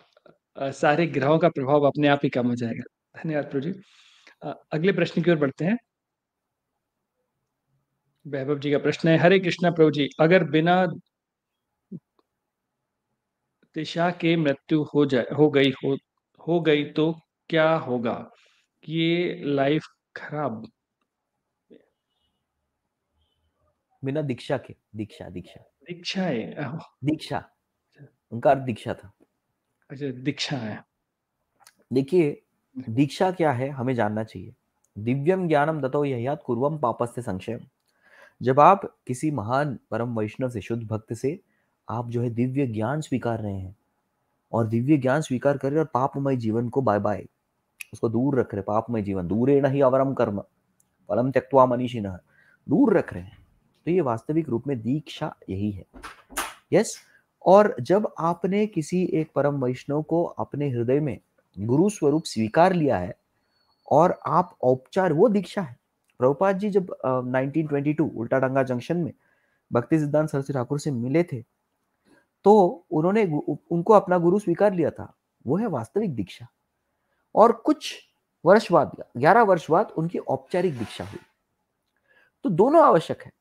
[SPEAKER 1] सारे ग्रहों का प्रभाव अपने आप ही कम हो जाएगा धन्यवाद प्रोजी अगले प्रश्न की ओर बढ़ते हैं वैभव जी का प्रश्न है हरे कृष्णा प्रभु जी अगर बिना दिशा के मृत्यु हो जाए हो गई हो हो गई तो क्या होगा ये लाइफ खराब बिना दीक्षा के दीक्षा दीक्षा दीक्षा है दीक्षा
[SPEAKER 2] उनका अर्थ दीक्षा था
[SPEAKER 1] अच्छा दीक्षा
[SPEAKER 2] है देखिए दीक्षा क्या है हमें जानना चाहिए दिव्यम ज्ञानम दतो यहात पूर्वम पापस से संक्षेम जब आप किसी महान परम वैष्णव से शुद्ध भक्त से आप जो है दिव्य ज्ञान स्वीकार रहे हैं और दिव्य ज्ञान स्वीकार कर रहे और पापमय जीवन को बाय बाय उसको दूर रख रहे पापमय जीवन है नहीं अवरम कर्म फलम त्यक्वा मनीषी न दूर रख रहे हैं तो ये वास्तविक रूप में दीक्षा यही है यस और जब आपने किसी एक परम वैष्णव को अपने हृदय में गुरु स्वरूप स्वीकार लिया है और आप औपचार वो दीक्षा है प्रभुपाद जी जब नाइनटीन ट्वेंटी टू उल्टा डंगा जंक्शन में भक्ति सिद्धांत सरस्वती ठाकुर से मिले थे तो उन्होंने उनको अपना गुरु स्वीकार लिया था वो है वास्तविक दीक्षा और कुछ वर्ष बाद ग्यारह वर्ष बाद उनकी औपचारिक दीक्षा हुई तो दोनों आवश्यक है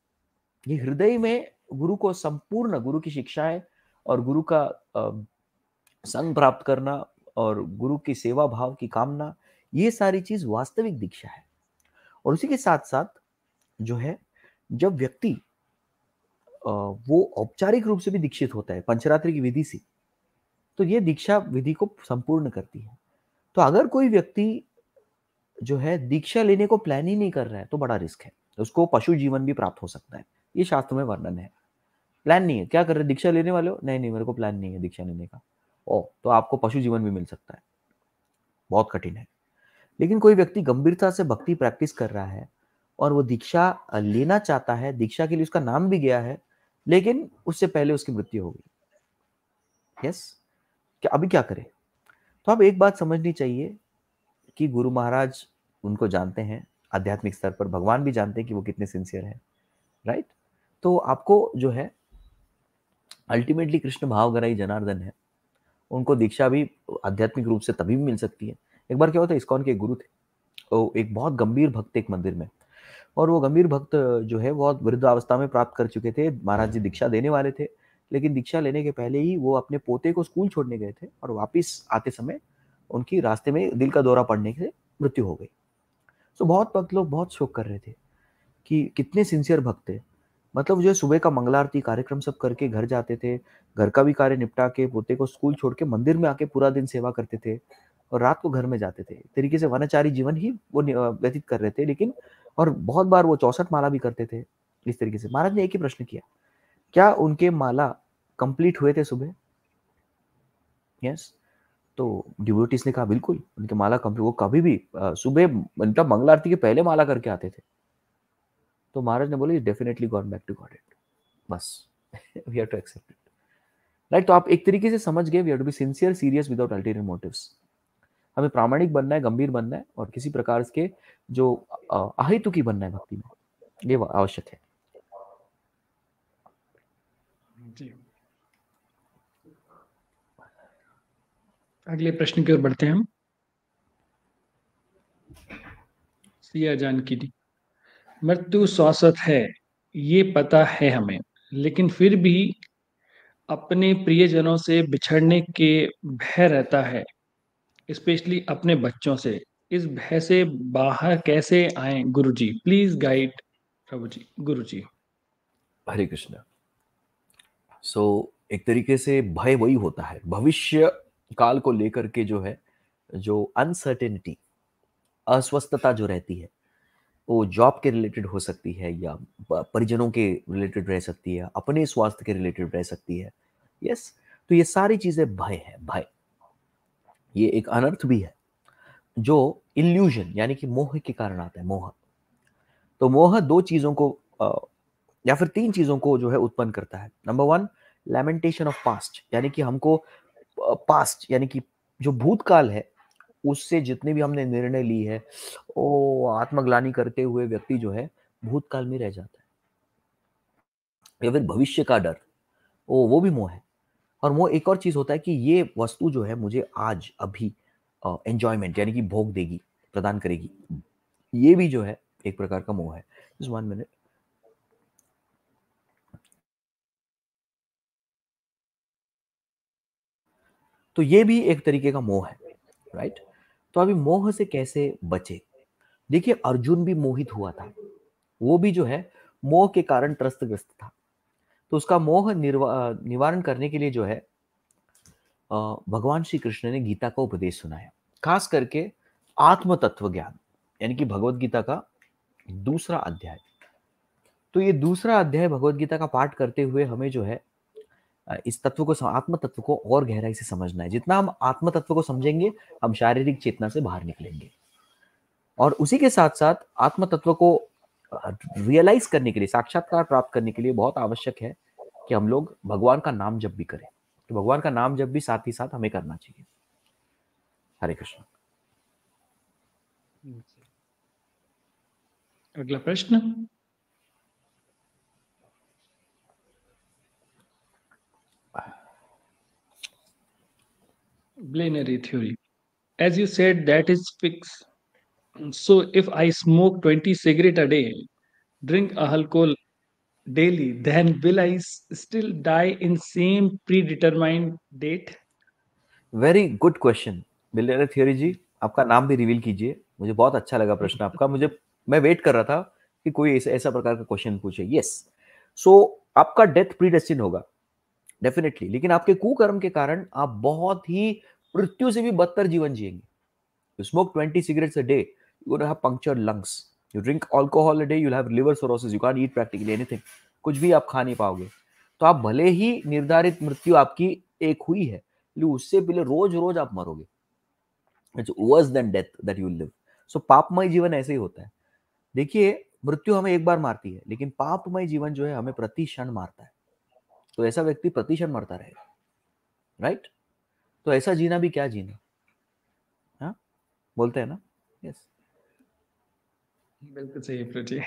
[SPEAKER 2] ये हृदय में गुरु को संपूर्ण गुरु की शिक्षाएं और गुरु का संग प्राप्त करना और गुरु की सेवा भाव की कामना ये सारी चीज वास्तविक दीक्षा है और उसी के साथ साथ जो है जब व्यक्ति वो औपचारिक रूप से भी दीक्षित होता है पंचरात्रि की विधि से तो ये दीक्षा विधि को संपूर्ण करती है तो अगर कोई व्यक्ति जो है दीक्षा लेने को प्लान ही नहीं कर रहा है तो बड़ा रिस्क है उसको पशु जीवन भी प्राप्त हो सकता है ये शास्त्र में वर्णन है प्लान नहीं है क्या कर रहे दीक्षा लेने वाले हो नहीं नहीं मेरे को प्लान नहीं है दीक्षा लेने का ओ तो आपको पशु जीवन भी मिल सकता है बहुत कठिन है लेकिन कोई व्यक्ति गंभीरता से भक्ति प्रैक्टिस कर रहा है और वो दीक्षा लेना चाहता है दीक्षा के लिए उसका नाम भी गया है लेकिन उससे पहले उसकी मृत्यु हो गई यस क्या अभी क्या करें तो अब एक बात समझनी चाहिए कि गुरु महाराज उनको जानते हैं आध्यात्मिक स्तर पर भगवान भी जानते हैं कि वो कितने सिंसियर हैं राइट तो आपको जो है अल्टीमेटली कृष्ण भाव गराई जनार्दन है उनको दीक्षा भी आध्यात्मिक रूप से तभी भी मिल सकती है एक बार क्या होता है इसकॉन के गुरु थे तो एक बहुत गंभीर भक्त एक मंदिर में और वो गंभीर भक्त जो है बहुत वृद्धावस्था में प्राप्त कर चुके थे महाराज जी दीक्षा देने वाले थे लेकिन दीक्षा लेने के पहले ही वो अपने पोते को स्कूल छोड़ने गए थे और वापिस आते समय उनकी रास्ते में दिल का दौरा पड़ने से मृत्यु हो गई तो बहुत भक्त लोग बहुत शोक कर रहे थे कि कितने सिंसियर भक्त थे मतलब जो सुबह का मंगला आरती कार्यक्रम सब करके घर जाते थे घर का भी कार्य निपटा के पोते को स्कूल छोड़ के मंदिर में आके पूरा दिन सेवा करते थे और रात को घर में जाते थे तरीके से वनचारी जीवन ही वो व्यतीत कर रहे थे लेकिन और बहुत बार वो चौसठ माला भी करते थे इस तरीके से महाराज ने एक ही प्रश्न किया क्या उनके माला कंप्लीट हुए थे सुबह यस तो डिब्यूटीज ने कहा बिल्कुल उनके माला कंप्लीट वो कभी भी सुबह मतलब मंगल आरती के पहले माला करके आते थे तो महाराज ने बोले definitely got back to God it बस we have to accept it right तो आप एक तरीके से समझ गए we have to be sincere serious without ulterior motives हमें प्रामाणिक बनना है गंभीर बनना है और किसी प्रकार के जो अहितु की बनना है भक्ति में ये
[SPEAKER 1] आवश्यक है अगले प्रश्न की ओर बढ़ते हैं हम सिया जानकी जी मृत्यु स्वास्थ्य है ये पता है हमें लेकिन फिर भी अपने प्रियजनों से बिछड़ने के भय रहता है स्पेशली अपने बच्चों से इस भय से बाहर कैसे आए गुरु जी प्लीज गाइड प्रभु जी गुरु जी
[SPEAKER 2] हरे कृष्ण सो so, एक तरीके से भय वही होता है भविष्य काल को लेकर के जो है जो अनसर्टेनिटी अस्वस्थता जो रहती है वो जॉब के रिलेटेड हो सकती है या परिजनों के रिलेटेड रह सकती है अपने स्वास्थ्य के रिलेटेड रह सकती है यस yes, तो ये सारी चीज़ें भय है भय ये एक अनर्थ भी है जो इल्यूजन यानी कि मोह के कारण आता है मोह तो मोह दो चीजों को या फिर तीन चीजों को जो है उत्पन्न करता है number one lamentation of past यानी कि हमको पास्ट यानी कि जो भूतकाल है उससे जितने भी हमने निर्णय ली है वो आत्मग्लानी करते हुए व्यक्ति जो है भूतकाल में रह जाता है या फिर भविष्य का डर ओ वो भी मोह है और वो एक और चीज़ होता है कि ये वस्तु जो है मुझे आज अभी एंजॉयमेंट यानी कि भोग देगी प्रदान करेगी ये भी जो है एक प्रकार का मोह है जस्ट वन मिनट तो ये भी एक तरीके का मोह है राइट तो अभी मोह से कैसे बचे देखिए अर्जुन भी मोहित हुआ था वो भी जो है मोह के कारण त्रस्त ग्रस्त था तो उसका मोह निवारण करने के लिए जो है भगवान श्री कृष्ण ने गीता का उपदेश सुनाया खास करके आत्म तत्व ज्ञान यानी कि भगवत गीता का दूसरा अध्याय तो ये दूसरा अध्याय भगवत गीता का पाठ करते हुए हमें जो है इस तत्व को आत्म तत्व को और गहराई से समझना है जितना हम आत्म तत्व को समझेंगे हम शारीरिक चेतना से बाहर निकलेंगे और उसी के साथ साथ आत्म तत्व को रियलाइज करने के लिए साक्षात्कार प्राप्त करने के लिए बहुत आवश्यक है कि हम लोग भगवान का नाम जब भी करें तो भगवान का नाम जब भी साथ ही साथ हमें करना चाहिए
[SPEAKER 1] हरे कृष्ण अगला प्रश्न Blinary theory. As you said, that is fixed So if I smoke 20 cigarette a day, drink alcohol daily, then will I still die in same predetermined date?
[SPEAKER 2] very good question builder theory ji आपका नाम भी reveal कीजिए मुझे बहुत अच्छा लगा प्रश्न आपका मुझे मैं वेट कर रहा था कि कोई ऐसा ऐसा प्रकार का क्वेश्चन पूछे यस सो so, आपका डेथ प्रीडेस्टिन होगा डेफिनेटली लेकिन आपके कुकर्म के कारण आप बहुत ही मृत्यु से भी बदतर जीवन जिएंगे smoke twenty cigarettes a day you're gonna have punctured lungs. You drink alcohol a day, you'll have liver cirrhosis. You can't eat practically anything. कुछ भी आप खा नहीं पाओगे तो आप भले ही निर्धारित मृत्यु आपकी एक हुई है उससे पहले रोज रोज आप मरोगे it's worse than death that you live so पापमय जीवन ऐसे ही होता है देखिए मृत्यु हमें एक बार मारती है लेकिन पापमय जीवन जो है हमें प्रति क्षण मारता है तो ऐसा व्यक्ति प्रति क्षण मरता रहेगा राइट right? तो ऐसा जीना भी क्या जीना
[SPEAKER 1] हा? बोलते हैं ना यस yes. बिल्कुल सही अप्रोच जी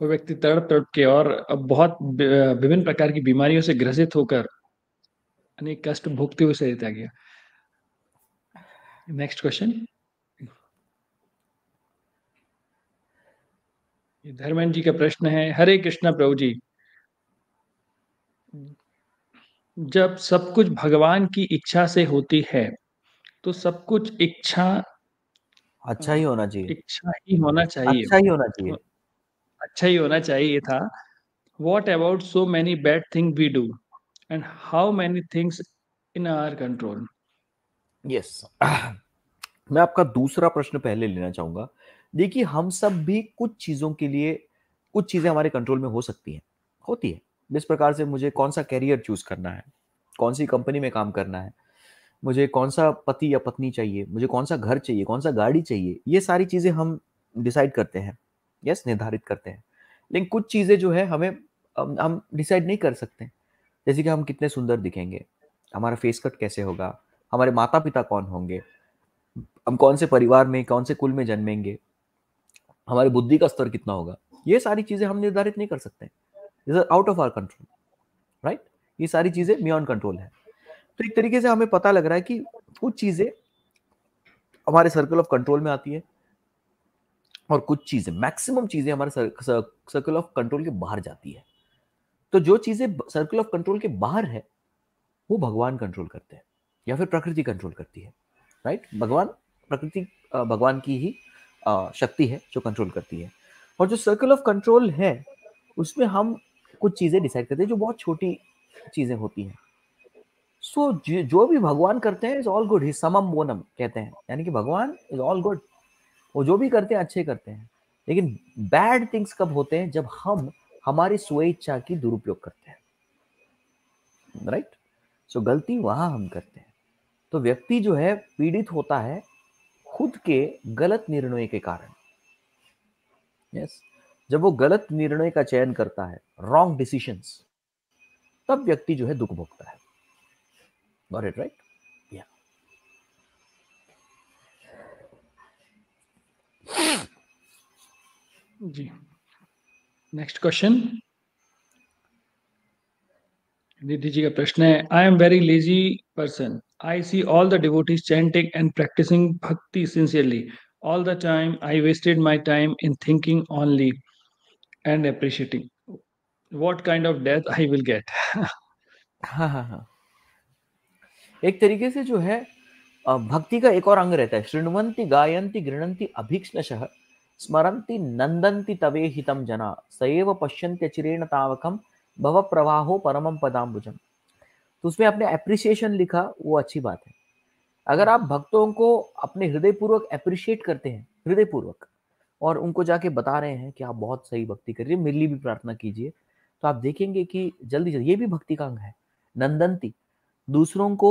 [SPEAKER 1] वो व्यक्ति तड़प तड़प के और अब बहुत विभिन्न प्रकार की बीमारियों से ग्रसित होकर अनेक कष्ट भोगते हुए शरीर त्याग गया नेक्स्ट क्वेश्चन धर्मन जी का प्रश्न है हरे कृष्णा प्रभु जी जब सब कुछ भगवान की इच्छा से होती है तो सब कुछ इच्छा अच्छा हाँ, ही होना चाहिए अच्छा ही होना चाहिए अच्छा ही होना चाहिए अच्छा ही होना चाहिए था what about so many bad thing we do and how many things in our control yes
[SPEAKER 2] मैं आपका दूसरा प्रश्न पहले लेना चाहूंगा देखिए हम सब भी कुछ चीजों के लिए कुछ चीजें हमारे कंट्रोल में हो सकती हैं होती है जिस प्रकार से मुझे कौन सा कैरियर चूज करना है कौन सी कंपनी में काम करना है मुझे कौन सा पति या पत्नी चाहिए मुझे कौन सा घर चाहिए कौन सा गाड़ी चाहिए ये सारी चीज़ें हम डिसाइड करते हैं यस निर्धारित करते हैं लेकिन कुछ चीज़ें जो है हमें हम डिसाइड नहीं कर सकते जैसे कि हम कितने सुंदर दिखेंगे हमारा फेस कट कैसे होगा हमारे माता पिता कौन होंगे हम कौन से परिवार में कौन से कुल में जन्मेंगे हमारे बुद्धि का स्तर कितना होगा ये सारी चीज़ें हम निर्धारित नहीं कर सकते out of our control right ये सारी चीज़ें बियॉन्ड कंट्रोल है तो एक तरीके से हमें पता लग रहा है कि कुछ चीजें हमारे सर्कल ऑफ कंट्रोल में आती है और कुछ चीजें मैक्सिमम चीजें हमारे सर्कल ऑफ कंट्रोल के बाहर जाती है तो जो चीजें सर्कल ऑफ कंट्रोल के बाहर है वो भगवान कंट्रोल करते हैं या फिर प्रकृति कंट्रोल करती है राइट भगवान प्रकृति भगवान की ही शक्ति है जो कंट्रोल करती है और जो सर्कल ऑफ कंट्रोल है उसमें हम कुछ चीज़ें डिसाइड करते हैं जो बहुत छोटी चीज़ें होती हैं सो so, जो भी भगवान करते हैं इज ऑल गुड ही समम बोनम कहते हैं यानी कि भगवान इज ऑल गुड वो जो भी करते हैं अच्छे करते हैं लेकिन बैड थिंग्स कब होते हैं जब हम हमारी स्वेच्छा की दुरुपयोग करते हैं राइट right? सो so, गलती वहां हम करते हैं तो व्यक्ति जो है पीड़ित होता है खुद के गलत निर्णय के कारण यस yes. जब वो गलत निर्णय का चयन करता है रॉन्ग डिसीशंस तब व्यक्ति जो है दुख भोगता है Got it right?
[SPEAKER 1] Yeah. Next question. Nidhi ji prashna I am very lazy person. I see all the devotees chanting and practicing bhakti sincerely. All the time, I wasted my time in thinking only and appreciating. What kind of death I will get? एक तरीके से जो है भक्ति का एक और अंग रहता है
[SPEAKER 2] श्रृणवंती गायंती गृणंती अभीक्ष्णश स्मरंती नंदंती तवे हितम जना सएव चिरेण तावकम भव प्रवाहो परमम पदाम्बुजम तो उसमें आपने एप्रिसिएशन लिखा वो अच्छी बात है अगर आप भक्तों को अपने हृदय पूर्वक एप्रिशिएट करते हैं हृदय पूर्वक और उनको जाके बता रहे हैं कि आप बहुत सही भक्ति करिए मेरे लिए भी प्रार्थना कीजिए तो आप देखेंगे कि जल्दी जल्दी ये भी भक्ति का अंग है नंदंती दूसरों को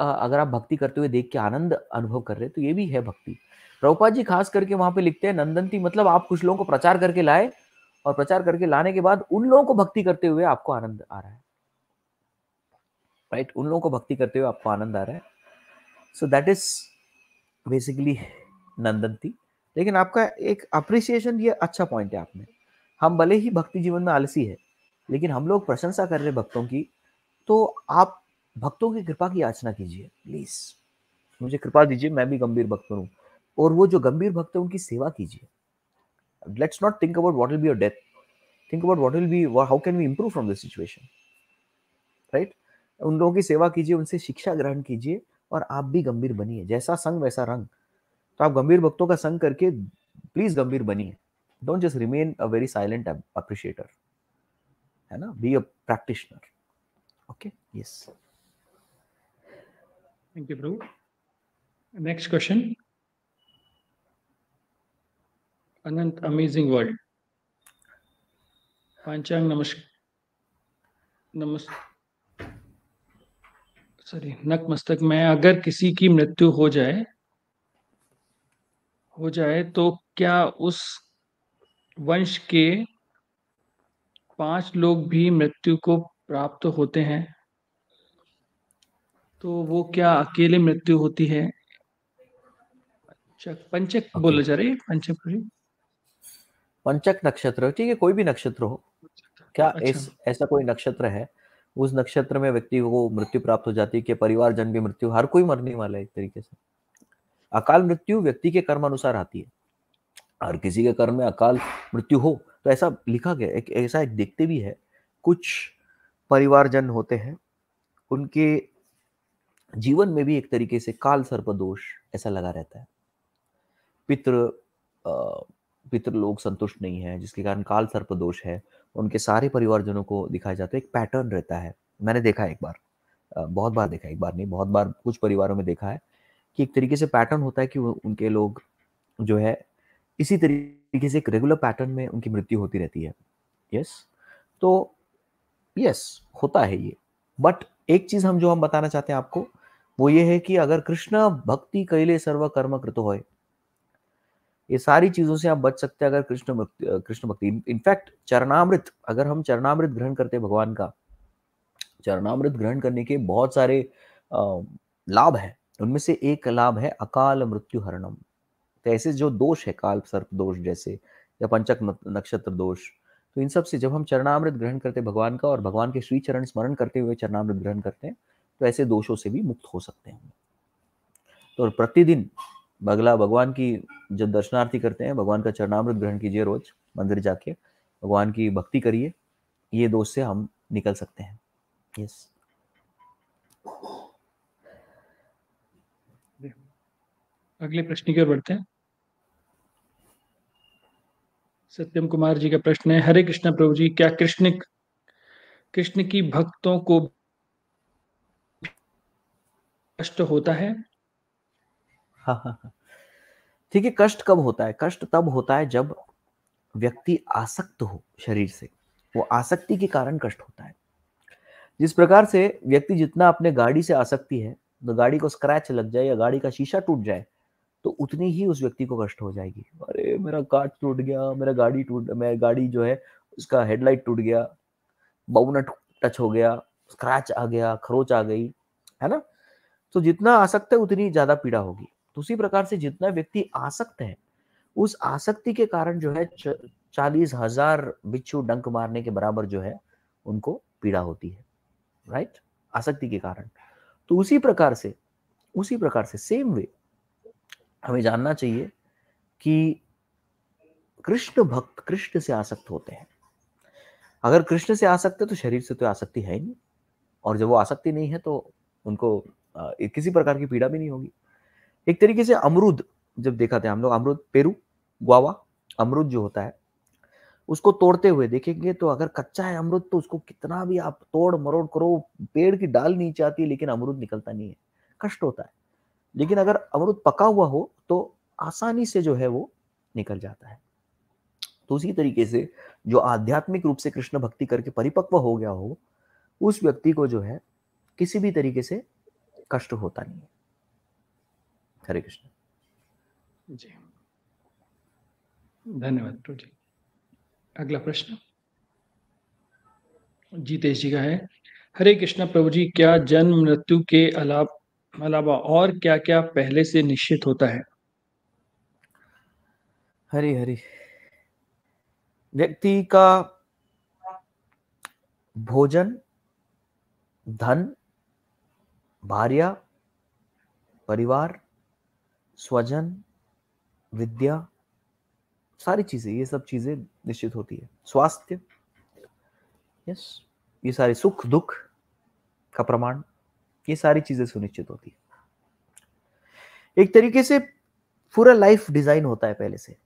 [SPEAKER 2] अगर आप भक्ति करते हुए देख के आनंद अनुभव कर रहे तो ये भी है भक्ति प्रभुपा जी खास करके वहां पे लिखते हैं नंदंती मतलब आप कुछ लोगों को प्रचार करके लाए और प्रचार करके लाने के बाद उन लोगों को भक्ति करते हुए आपको आनंद आ रहा है राइट right? उन लोगों को भक्ति करते हुए आपको आनंद आ रहा है सो दैट इज बेसिकली नंदंती लेकिन आपका एक अप्रिसिएशन ये अच्छा पॉइंट है आपने हम भले ही भक्ति जीवन में आलसी है लेकिन हम लोग प्रशंसा कर रहे भक्तों की तो आप भक्तों की कृपा की याचना कीजिए प्लीज मुझे कृपा दीजिए मैं भी गंभीर भक्त हूँ और वो जो गंभीर भक्त है उनकी सेवा कीजिए let's not think about what will be your death think about what will be how can we improve from this situation right उन लोगों की सेवा कीजिए उनसे शिक्षा ग्रहण कीजिए और आप भी गंभीर बनिए जैसा संग वैसा रंग तो आप गंभीर भक्तों का संग करके प्लीज गंभीर बनिए don't just remain a very silent appreciator है ना be a practitioner
[SPEAKER 1] okay yes Thank you, Prabhu. Next question. Anant, amazing world. Panchang Namaskar. नमस्ते Sorry, नकमस्तक में अगर किसी की मृत्यु हो जाए हो जाए तो क्या उस वंश के पांच लोग भी मृत्यु को प्राप्त होते हैं तो वो क्या अकेले मृत्यु होती है पंचक पंचक okay. जा रही पंचक
[SPEAKER 2] पंचक नक्षत्र ठीक है कोई भी नक्षत्र हो क्या अच्छा। ऐसा अच्छा। कोई नक्षत्र है उस नक्षत्र में व्यक्ति को मृत्यु प्राप्त हो जाती है कि परिवार जन भी मृत्यु हर कोई मरने वाला है एक तरीके से अकाल मृत्यु व्यक्ति के कर्म अनुसार आती है हर किसी के कर्म में अकाल मृत्यु हो तो ऐसा लिखा गया एक ऐसा एक देखते भी है कुछ परिवारजन होते हैं उनके जीवन में भी एक तरीके से काल सर्प दोष ऐसा लगा रहता है पितृ पितृ लोग संतुष्ट नहीं है जिसके कारण काल सर्प दोष है उनके सारे परिवारजनों को दिखाया जाता है एक पैटर्न रहता है मैंने देखा एक बार बहुत बार देखा है एक बार नहीं बहुत बार कुछ परिवारों में देखा है कि एक तरीके से पैटर्न होता है कि उनके लोग जो है इसी तरीके से एक रेगुलर पैटर्न में उनकी मृत्यु होती रहती है यस तो यस होता है ये बट एक चीज़ हम जो हम बताना चाहते हैं आपको वो ये है कि अगर कृष्ण भक्ति कैले सर्व कर्म कृत हो ये सारी चीजों से आप बच सकते हैं अगर कृष्ण कृष्ण भक्ति इनफैक्ट चरणामृत अगर हम चरणामृत ग्रहण करते हैं भगवान का चरणामृत ग्रहण करने के बहुत सारे लाभ हैं उनमें से एक लाभ है अकाल मृत्यु हरणम तो ऐसे जो दोष है काल सर्प दोष जैसे या पंचक नक्षत्र दोष तो इन सब से जब हम चरणामृत ग्रहण करते भगवान का और भगवान के श्री चरण स्मरण करते हुए चरणामृत ग्रहण करते हैं तो ऐसे दोषों से भी मुक्त हो सकते हैं तो प्रतिदिन बगला भगवान की जब दर्शनार्थी करते हैं भगवान का चरणामृत ग्रहण कीजिए रोज मंदिर जाके भगवान की भक्ति करिए ये दोष से हम निकल सकते हैं यस
[SPEAKER 1] अगले प्रश्न की ओर बढ़ते हैं सत्यम कुमार जी का प्रश्न है हरे कृष्ण प्रभु जी क्या कृष्ण कृष्ण की भक्तों को कष्ट होता है हाँ, हाँ, हाँ।
[SPEAKER 2] ठीक है कष्ट कब होता है कष्ट तब होता है जब व्यक्ति आसक्त हो शरीर से वो आसक्ति के कारण कष्ट होता है जिस प्रकार से व्यक्ति जितना अपने गाड़ी से आसक्ति है तो गाड़ी को स्क्रैच लग जाए या गाड़ी का शीशा टूट जाए तो उतनी ही उस व्यक्ति को कष्ट हो जाएगी अरे मेरा काट टूट गया मेरा गाड़ी टूट मैं गाड़ी जो है उसका हेडलाइट टूट गया बाउनट टच हो गया स्क्रैच आ गया खरोच आ गई है ना तो जितना आसक्त है उतनी ज्यादा पीड़ा होगी उसी प्रकार से जितना व्यक्ति आसक्त है उस आसक्ति के कारण जो है चालीस हजार बिच्छू डंक मारने के बराबर जो है उनको पीड़ा होती है राइट आसक्ति के कारण तो उसी प्रकार से उसी प्रकार से सेम वे हमें जानना चाहिए कि कृष्ण भक्त कृष्ण से आसक्त होते हैं अगर कृष्ण से आसक्त है तो शरीर से तो आसक्ति है ही नहीं और जब वो आसक्ति नहीं है तो उनको किसी प्रकार की पीड़ा भी नहीं होगी एक तरीके से अमरुद जब देखा था हम लोग अमरुद पेरू गुआवा अमरुद जो होता है उसको तोड़ते हुए देखेंगे तो अगर कच्चा है अमरुद तो उसको कितना भी आप तोड़ मरोड़ करो पेड़ की डाल नीचे आती है लेकिन अमरुद निकलता नहीं है कष्ट होता है लेकिन अगर अमरुद पका हुआ हो तो आसानी से जो है वो निकल जाता है तो उसी तरीके से जो आध्यात्मिक रूप से कृष्ण भक्ति करके परिपक्व हो गया हो उस व्यक्ति को जो है किसी भी तरीके से कष्ट होता नहीं है हरे कृष्ण
[SPEAKER 1] जी धन्यवाद प्रभु जी अगला प्रश्न जीतेश जी का है हरे कृष्णा प्रभु जी क्या जन्म मृत्यु के अलावा और क्या क्या पहले से निश्चित होता है हरी हरी व्यक्ति
[SPEAKER 2] का भोजन धन भार्या परिवार स्वजन विद्या सारी चीजें ये सब चीजें निश्चित होती है स्वास्थ्य यस ये सारे सुख दुख का प्रमाण ये सारी चीजें सुनिश्चित होती है एक तरीके से पूरा लाइफ डिजाइन होता है पहले से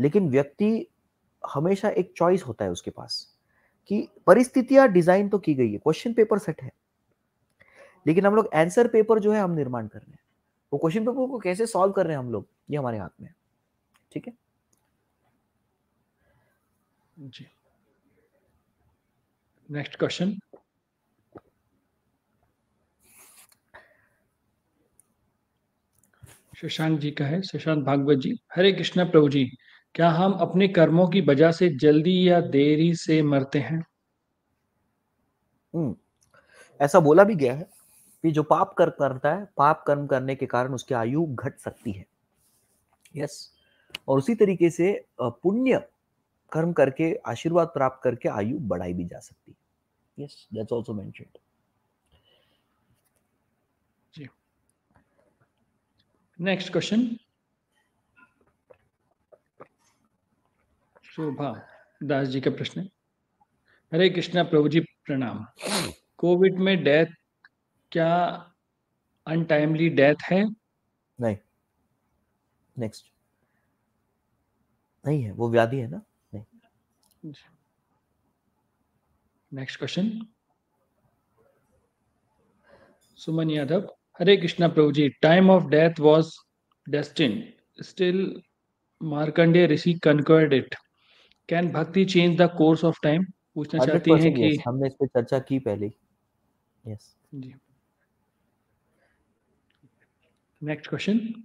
[SPEAKER 2] लेकिन व्यक्ति हमेशा एक चॉइस होता है उसके पास कि परिस्थितियां डिजाइन तो की गई है क्वेश्चन पेपर सेट है लेकिन हम लोग आंसर पेपर जो है हम निर्माण कर रहे हैं वो क्वेश्चन पेपर को कैसे सॉल्व कर रहे हैं हम लोग
[SPEAKER 1] ये हमारे हाथ में ठीक है जी नेक्स्ट क्वेश्चन शशांक जी का है शशांक भागवत जी हरे कृष्णा प्रभु जी क्या हम अपने कर्मों की वजह से जल्दी या देरी से मरते हैं हम्म। ऐसा बोला भी गया
[SPEAKER 2] है कि जो पाप कर करता है पाप कर्म करने के कारण उसकी आयु घट सकती है यस yes. और उसी तरीके से पुण्य कर्म करके आशीर्वाद प्राप्त करके आयु बढ़ाई भी जा सकती है yes that's also mentioned
[SPEAKER 1] next question Shobha Das ji का प्रश्न हरे कृष्णा प्रभु जी प्रणाम कोविड में डेथ क्या अनटाइमली डेथ है
[SPEAKER 2] नहीं नेक्स्ट नहीं है वो व्याधि है ना नहीं
[SPEAKER 1] next question Suman Yadav Hare Krishna Prabhu ji time of death was destine still Markande Rishi conquered it can bhakti change the course of time पूछना चाहती है कि हमने इस पे चर्चा की पहले यस yes. जी next question.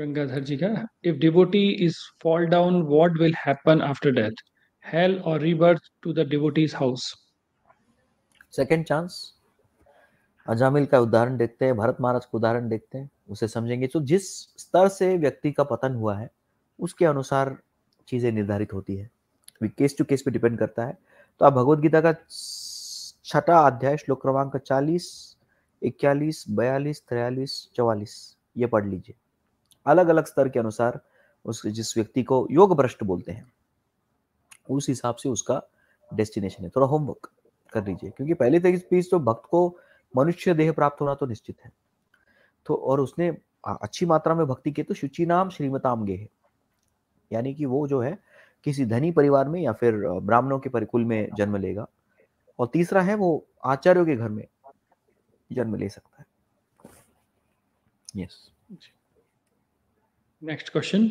[SPEAKER 1] Gangadhar ji ka, if devotee is fall down, what will happen after death? Hell or rebirth to the devotee's house? Second chance.
[SPEAKER 2] Ajamil का उदाहरण देखते हैं भरत महाराज का उदाहरण देखते हैं उसे समझेंगे तो जिस स्तर से व्यक्ति का पतन हुआ है उसके अनुसार चीजें निर्धारित होती है केस टू केस पे डिपेंड करता है तो आप भगवत गीता का छठा अध्याय श्लोक क्रमांक चालीस इक्यालीस बयालीस तिरयालीस चौवालीस ये पढ़ लीजिए अलग अलग स्तर के अनुसार उस जिस व्यक्ति को योग भ्रष्ट बोलते हैं उस हिसाब से उसका डेस्टिनेशन है थोड़ा होमवर्क कर लीजिए क्योंकि पहले तक इस बीच तो भक्त को मनुष्य देह प्राप्त होना तो निश्चित है तो और उसने अच्छी मात्रा में भक्ति की तो शुचि नाम श्रीमताम गे है यानी कि वो जो है किसी धनी परिवार में या फिर ब्राह्मणों के परिकुल में जन्म लेगा और तीसरा है वो आचार्यों के घर में जन्म ले सकता है yes
[SPEAKER 1] next question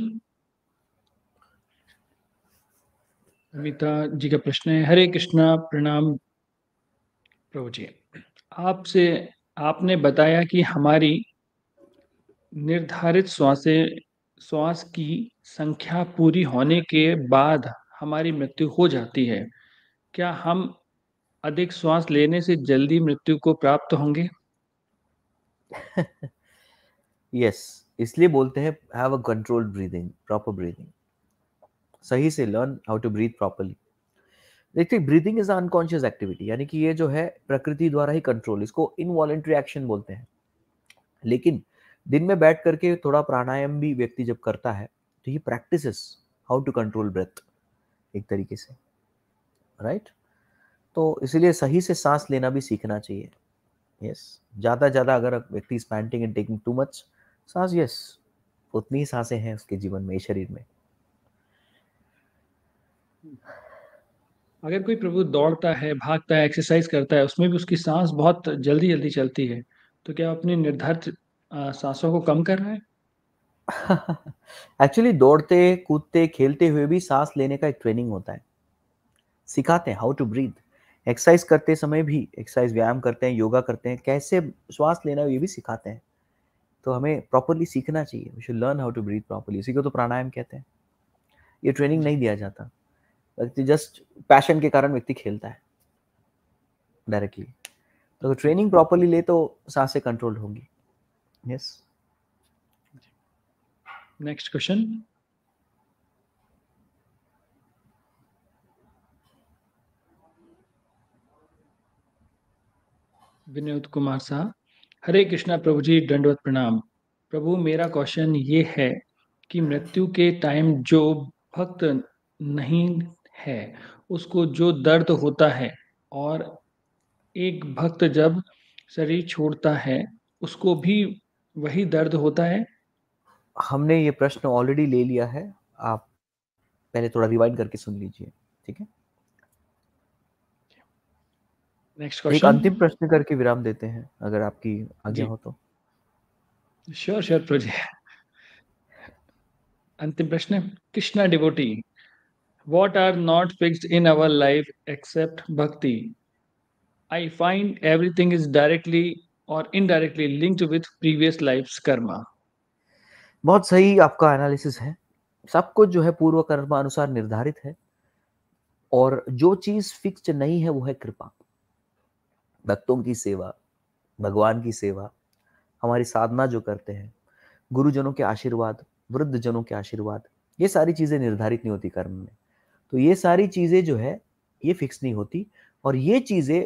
[SPEAKER 1] Amita ji का प्रश्न है हरे कृष्णा प्रणाम प्रभु जी आपसे आपने बताया कि हमारी निर्धारित श्वास श्वास की संख्या पूरी होने के बाद हमारी मृत्यु हो जाती है क्या हम अधिक श्वास लेने से जल्दी मृत्यु को प्राप्त होंगे
[SPEAKER 2] यस इसलिए बोलते हैं have a controlled breathing proper breathing सही से learn how to breathe properly देखिए ब्रीदिंग इज अनकॉन्शियस एक्टिविटी यानी कि ये जो है प्रकृति द्वारा ही कंट्रोल इसको इनवॉलेंट्री एक्शन बोलते हैं लेकिन दिन में बैठ करके थोड़ा प्राणायाम भी व्यक्ति जब करता है तो ये practice how to control breath एक तरीके से राइट right? तो इसीलिए सही से सांस लेना भी सीखना चाहिए यस ज़्यादा ज़्यादा अगर व्यक्ति is panting and taking too much saans yes उतनी ही सांसें हैं उसके जीवन में
[SPEAKER 1] शरीर में अगर कोई प्रभु दौड़ता है भागता है एक्सरसाइज करता है उसमें भी उसकी सांस बहुत जल्दी जल्दी चलती है तो क्या अपनी निर्धारित सांसों को कम कर रहे हैं एक्चुअली
[SPEAKER 2] दौड़ते कूदते खेलते हुए भी सांस लेने का एक ट्रेनिंग होता है सिखाते हैं हाउ टू ब्रीथ एक्सरसाइज करते समय भी एक्सरसाइज व्यायाम करते हैं योगा करते हैं कैसे श्वास लेना ये भी सिखाते हैं तो हमें प्रॉपरली सीखना चाहिए we should learn how to breathe properly इसी को तो प्राणायाम कहते हैं ये ट्रेनिंग नहीं दिया जाता व्यक्ति जस्ट पैशन के कारण व्यक्ति खेलता है डायरेक्टली तो ट्रेनिंग प्रॉपरली ले तो सांसें कंट्रोल
[SPEAKER 1] होंगी yes next question Vinod Kumar Sah Hare Krishna Prabhu ji दंडवत प्रणाम प्रभु मेरा क्वेश्चन ये है कि मृत्यु के टाइम जो भक्त नहीं है उसको जो दर्द होता है और एक भक्त जब शरीर छोड़ता है उसको भी वही दर्द होता है हमने ये प्रश्न ऑलरेडी ले लिया है
[SPEAKER 2] आप पहले थोड़ा रिवाइंड करके सुन लीजिए ठीक है
[SPEAKER 1] नेक्स्ट क्वेश्चन एक अंतिम
[SPEAKER 2] प्रश्न करके विराम देते हैं अगर आपकी आज्ञा हो
[SPEAKER 1] तो श्योर श्योर प्रोजे अंतिम प्रश्न Krishna devotee what are not not in our life except bhakti I find everything is directly और indirectly link with previous life karma
[SPEAKER 2] बहुत सही आपका एनालिसिस है सब कुछ जो है पूर्व कर्मा अनुसार निर्धारित है और जो चीज फिक्स नहीं है वो है कृपा भक्तों की सेवा भगवान की सेवा हमारी साधना जो करते हैं गुरुजनों के आशीर्वाद वृद्ध जनों के आशीर्वाद ये सारी चीज़ें निर्धारित नहीं होती कर्म में तो ये सारी चीज़ें जो है ये फिक्स नहीं होती और ये चीज़ें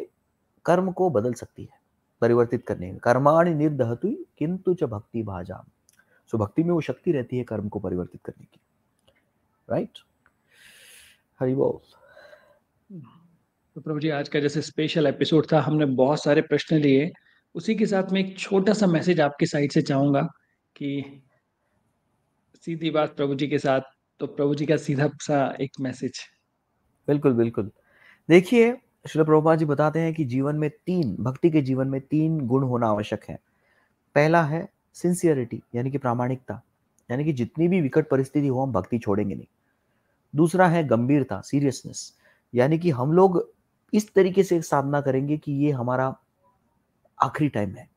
[SPEAKER 2] कर्म को बदल सकती है परिवर्तित करने में कर्माण निर्दहतु किंतु च भक्ति भाजाम सो भक्ति में वो शक्ति रहती है कर्म को परिवर्तित करने की
[SPEAKER 1] राइट हरिबोल हम्म। तो प्रभु जी आज का जैसे स्पेशल एपिसोड था हमने बहुत सारे प्रश्न लिए उसी के साथ में एक छोटा सा मैसेज आपकी साइड से चाहूंगा कि सीधी बात प्रभु जी के साथ तो प्रभु जी का सीधा सा एक मैसेज बिल्कुल बिल्कुल देखिए
[SPEAKER 2] श्री प्रभुपा जी बताते हैं कि जीवन में तीन भक्ति के जीवन में तीन गुण होना आवश्यक है पहला है सिंसियरिटी यानी कि प्रामाणिकता यानी कि जितनी भी विकट परिस्थिति हो हम भक्ति छोड़ेंगे नहीं दूसरा है गंभीरता सीरियसनेस यानी कि हम लोग इस तरीके से साधना करेंगे कि ये हमारा आखिरी टाइम है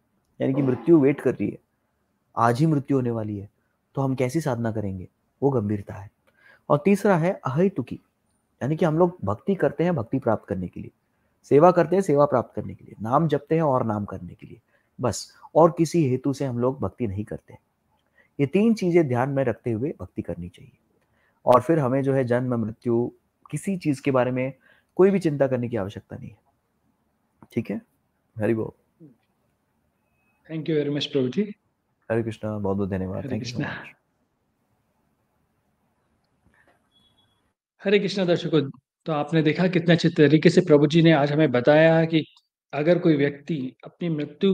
[SPEAKER 2] यानी कि मृत्यु वेट कर रही है आज ही मृत्यु होने वाली है तो हम कैसी साधना करेंगे वो गंभीरता है और तीसरा है अहितुकी यानी कि हम लोग भक्ति करते हैं भक्ति प्राप्त करने के लिए सेवा करते हैं सेवा प्राप्त करने के लिए नाम जपते हैं और नाम करने के लिए बस और किसी हेतु से हम लोग भक्ति नहीं करते ये तीन चीज़ें ध्यान में रखते हुए भक्ति करनी चाहिए और फिर हमें जो है जन्म मृत्यु किसी चीज़ के बारे में कोई भी चिंता करने की आवश्यकता नहीं है ठीक है हरी बोल thank you
[SPEAKER 1] very much Prabhu ji
[SPEAKER 2] Hare Krishna बहुत बहुत धन्यवाद थैंक यू
[SPEAKER 1] हरे कृष्णा दर्शकों तो आपने देखा कितने अच्छे तरीके से प्रभु जी ने आज हमें बताया कि अगर कोई व्यक्ति अपनी मृत्यु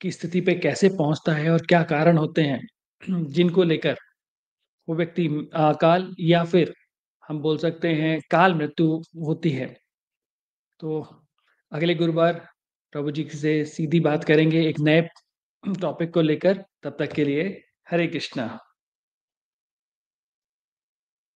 [SPEAKER 1] की स्थिति पे कैसे पहुंचता है और क्या कारण होते हैं जिनको लेकर वो व्यक्ति अकाल या फिर हम बोल सकते हैं काल मृत्यु होती है तो अगले गुरुवार प्रभु जी से सीधी बात करेंगे एक नए टॉपिक को लेकर तब तक के लिए हरे कृष्णा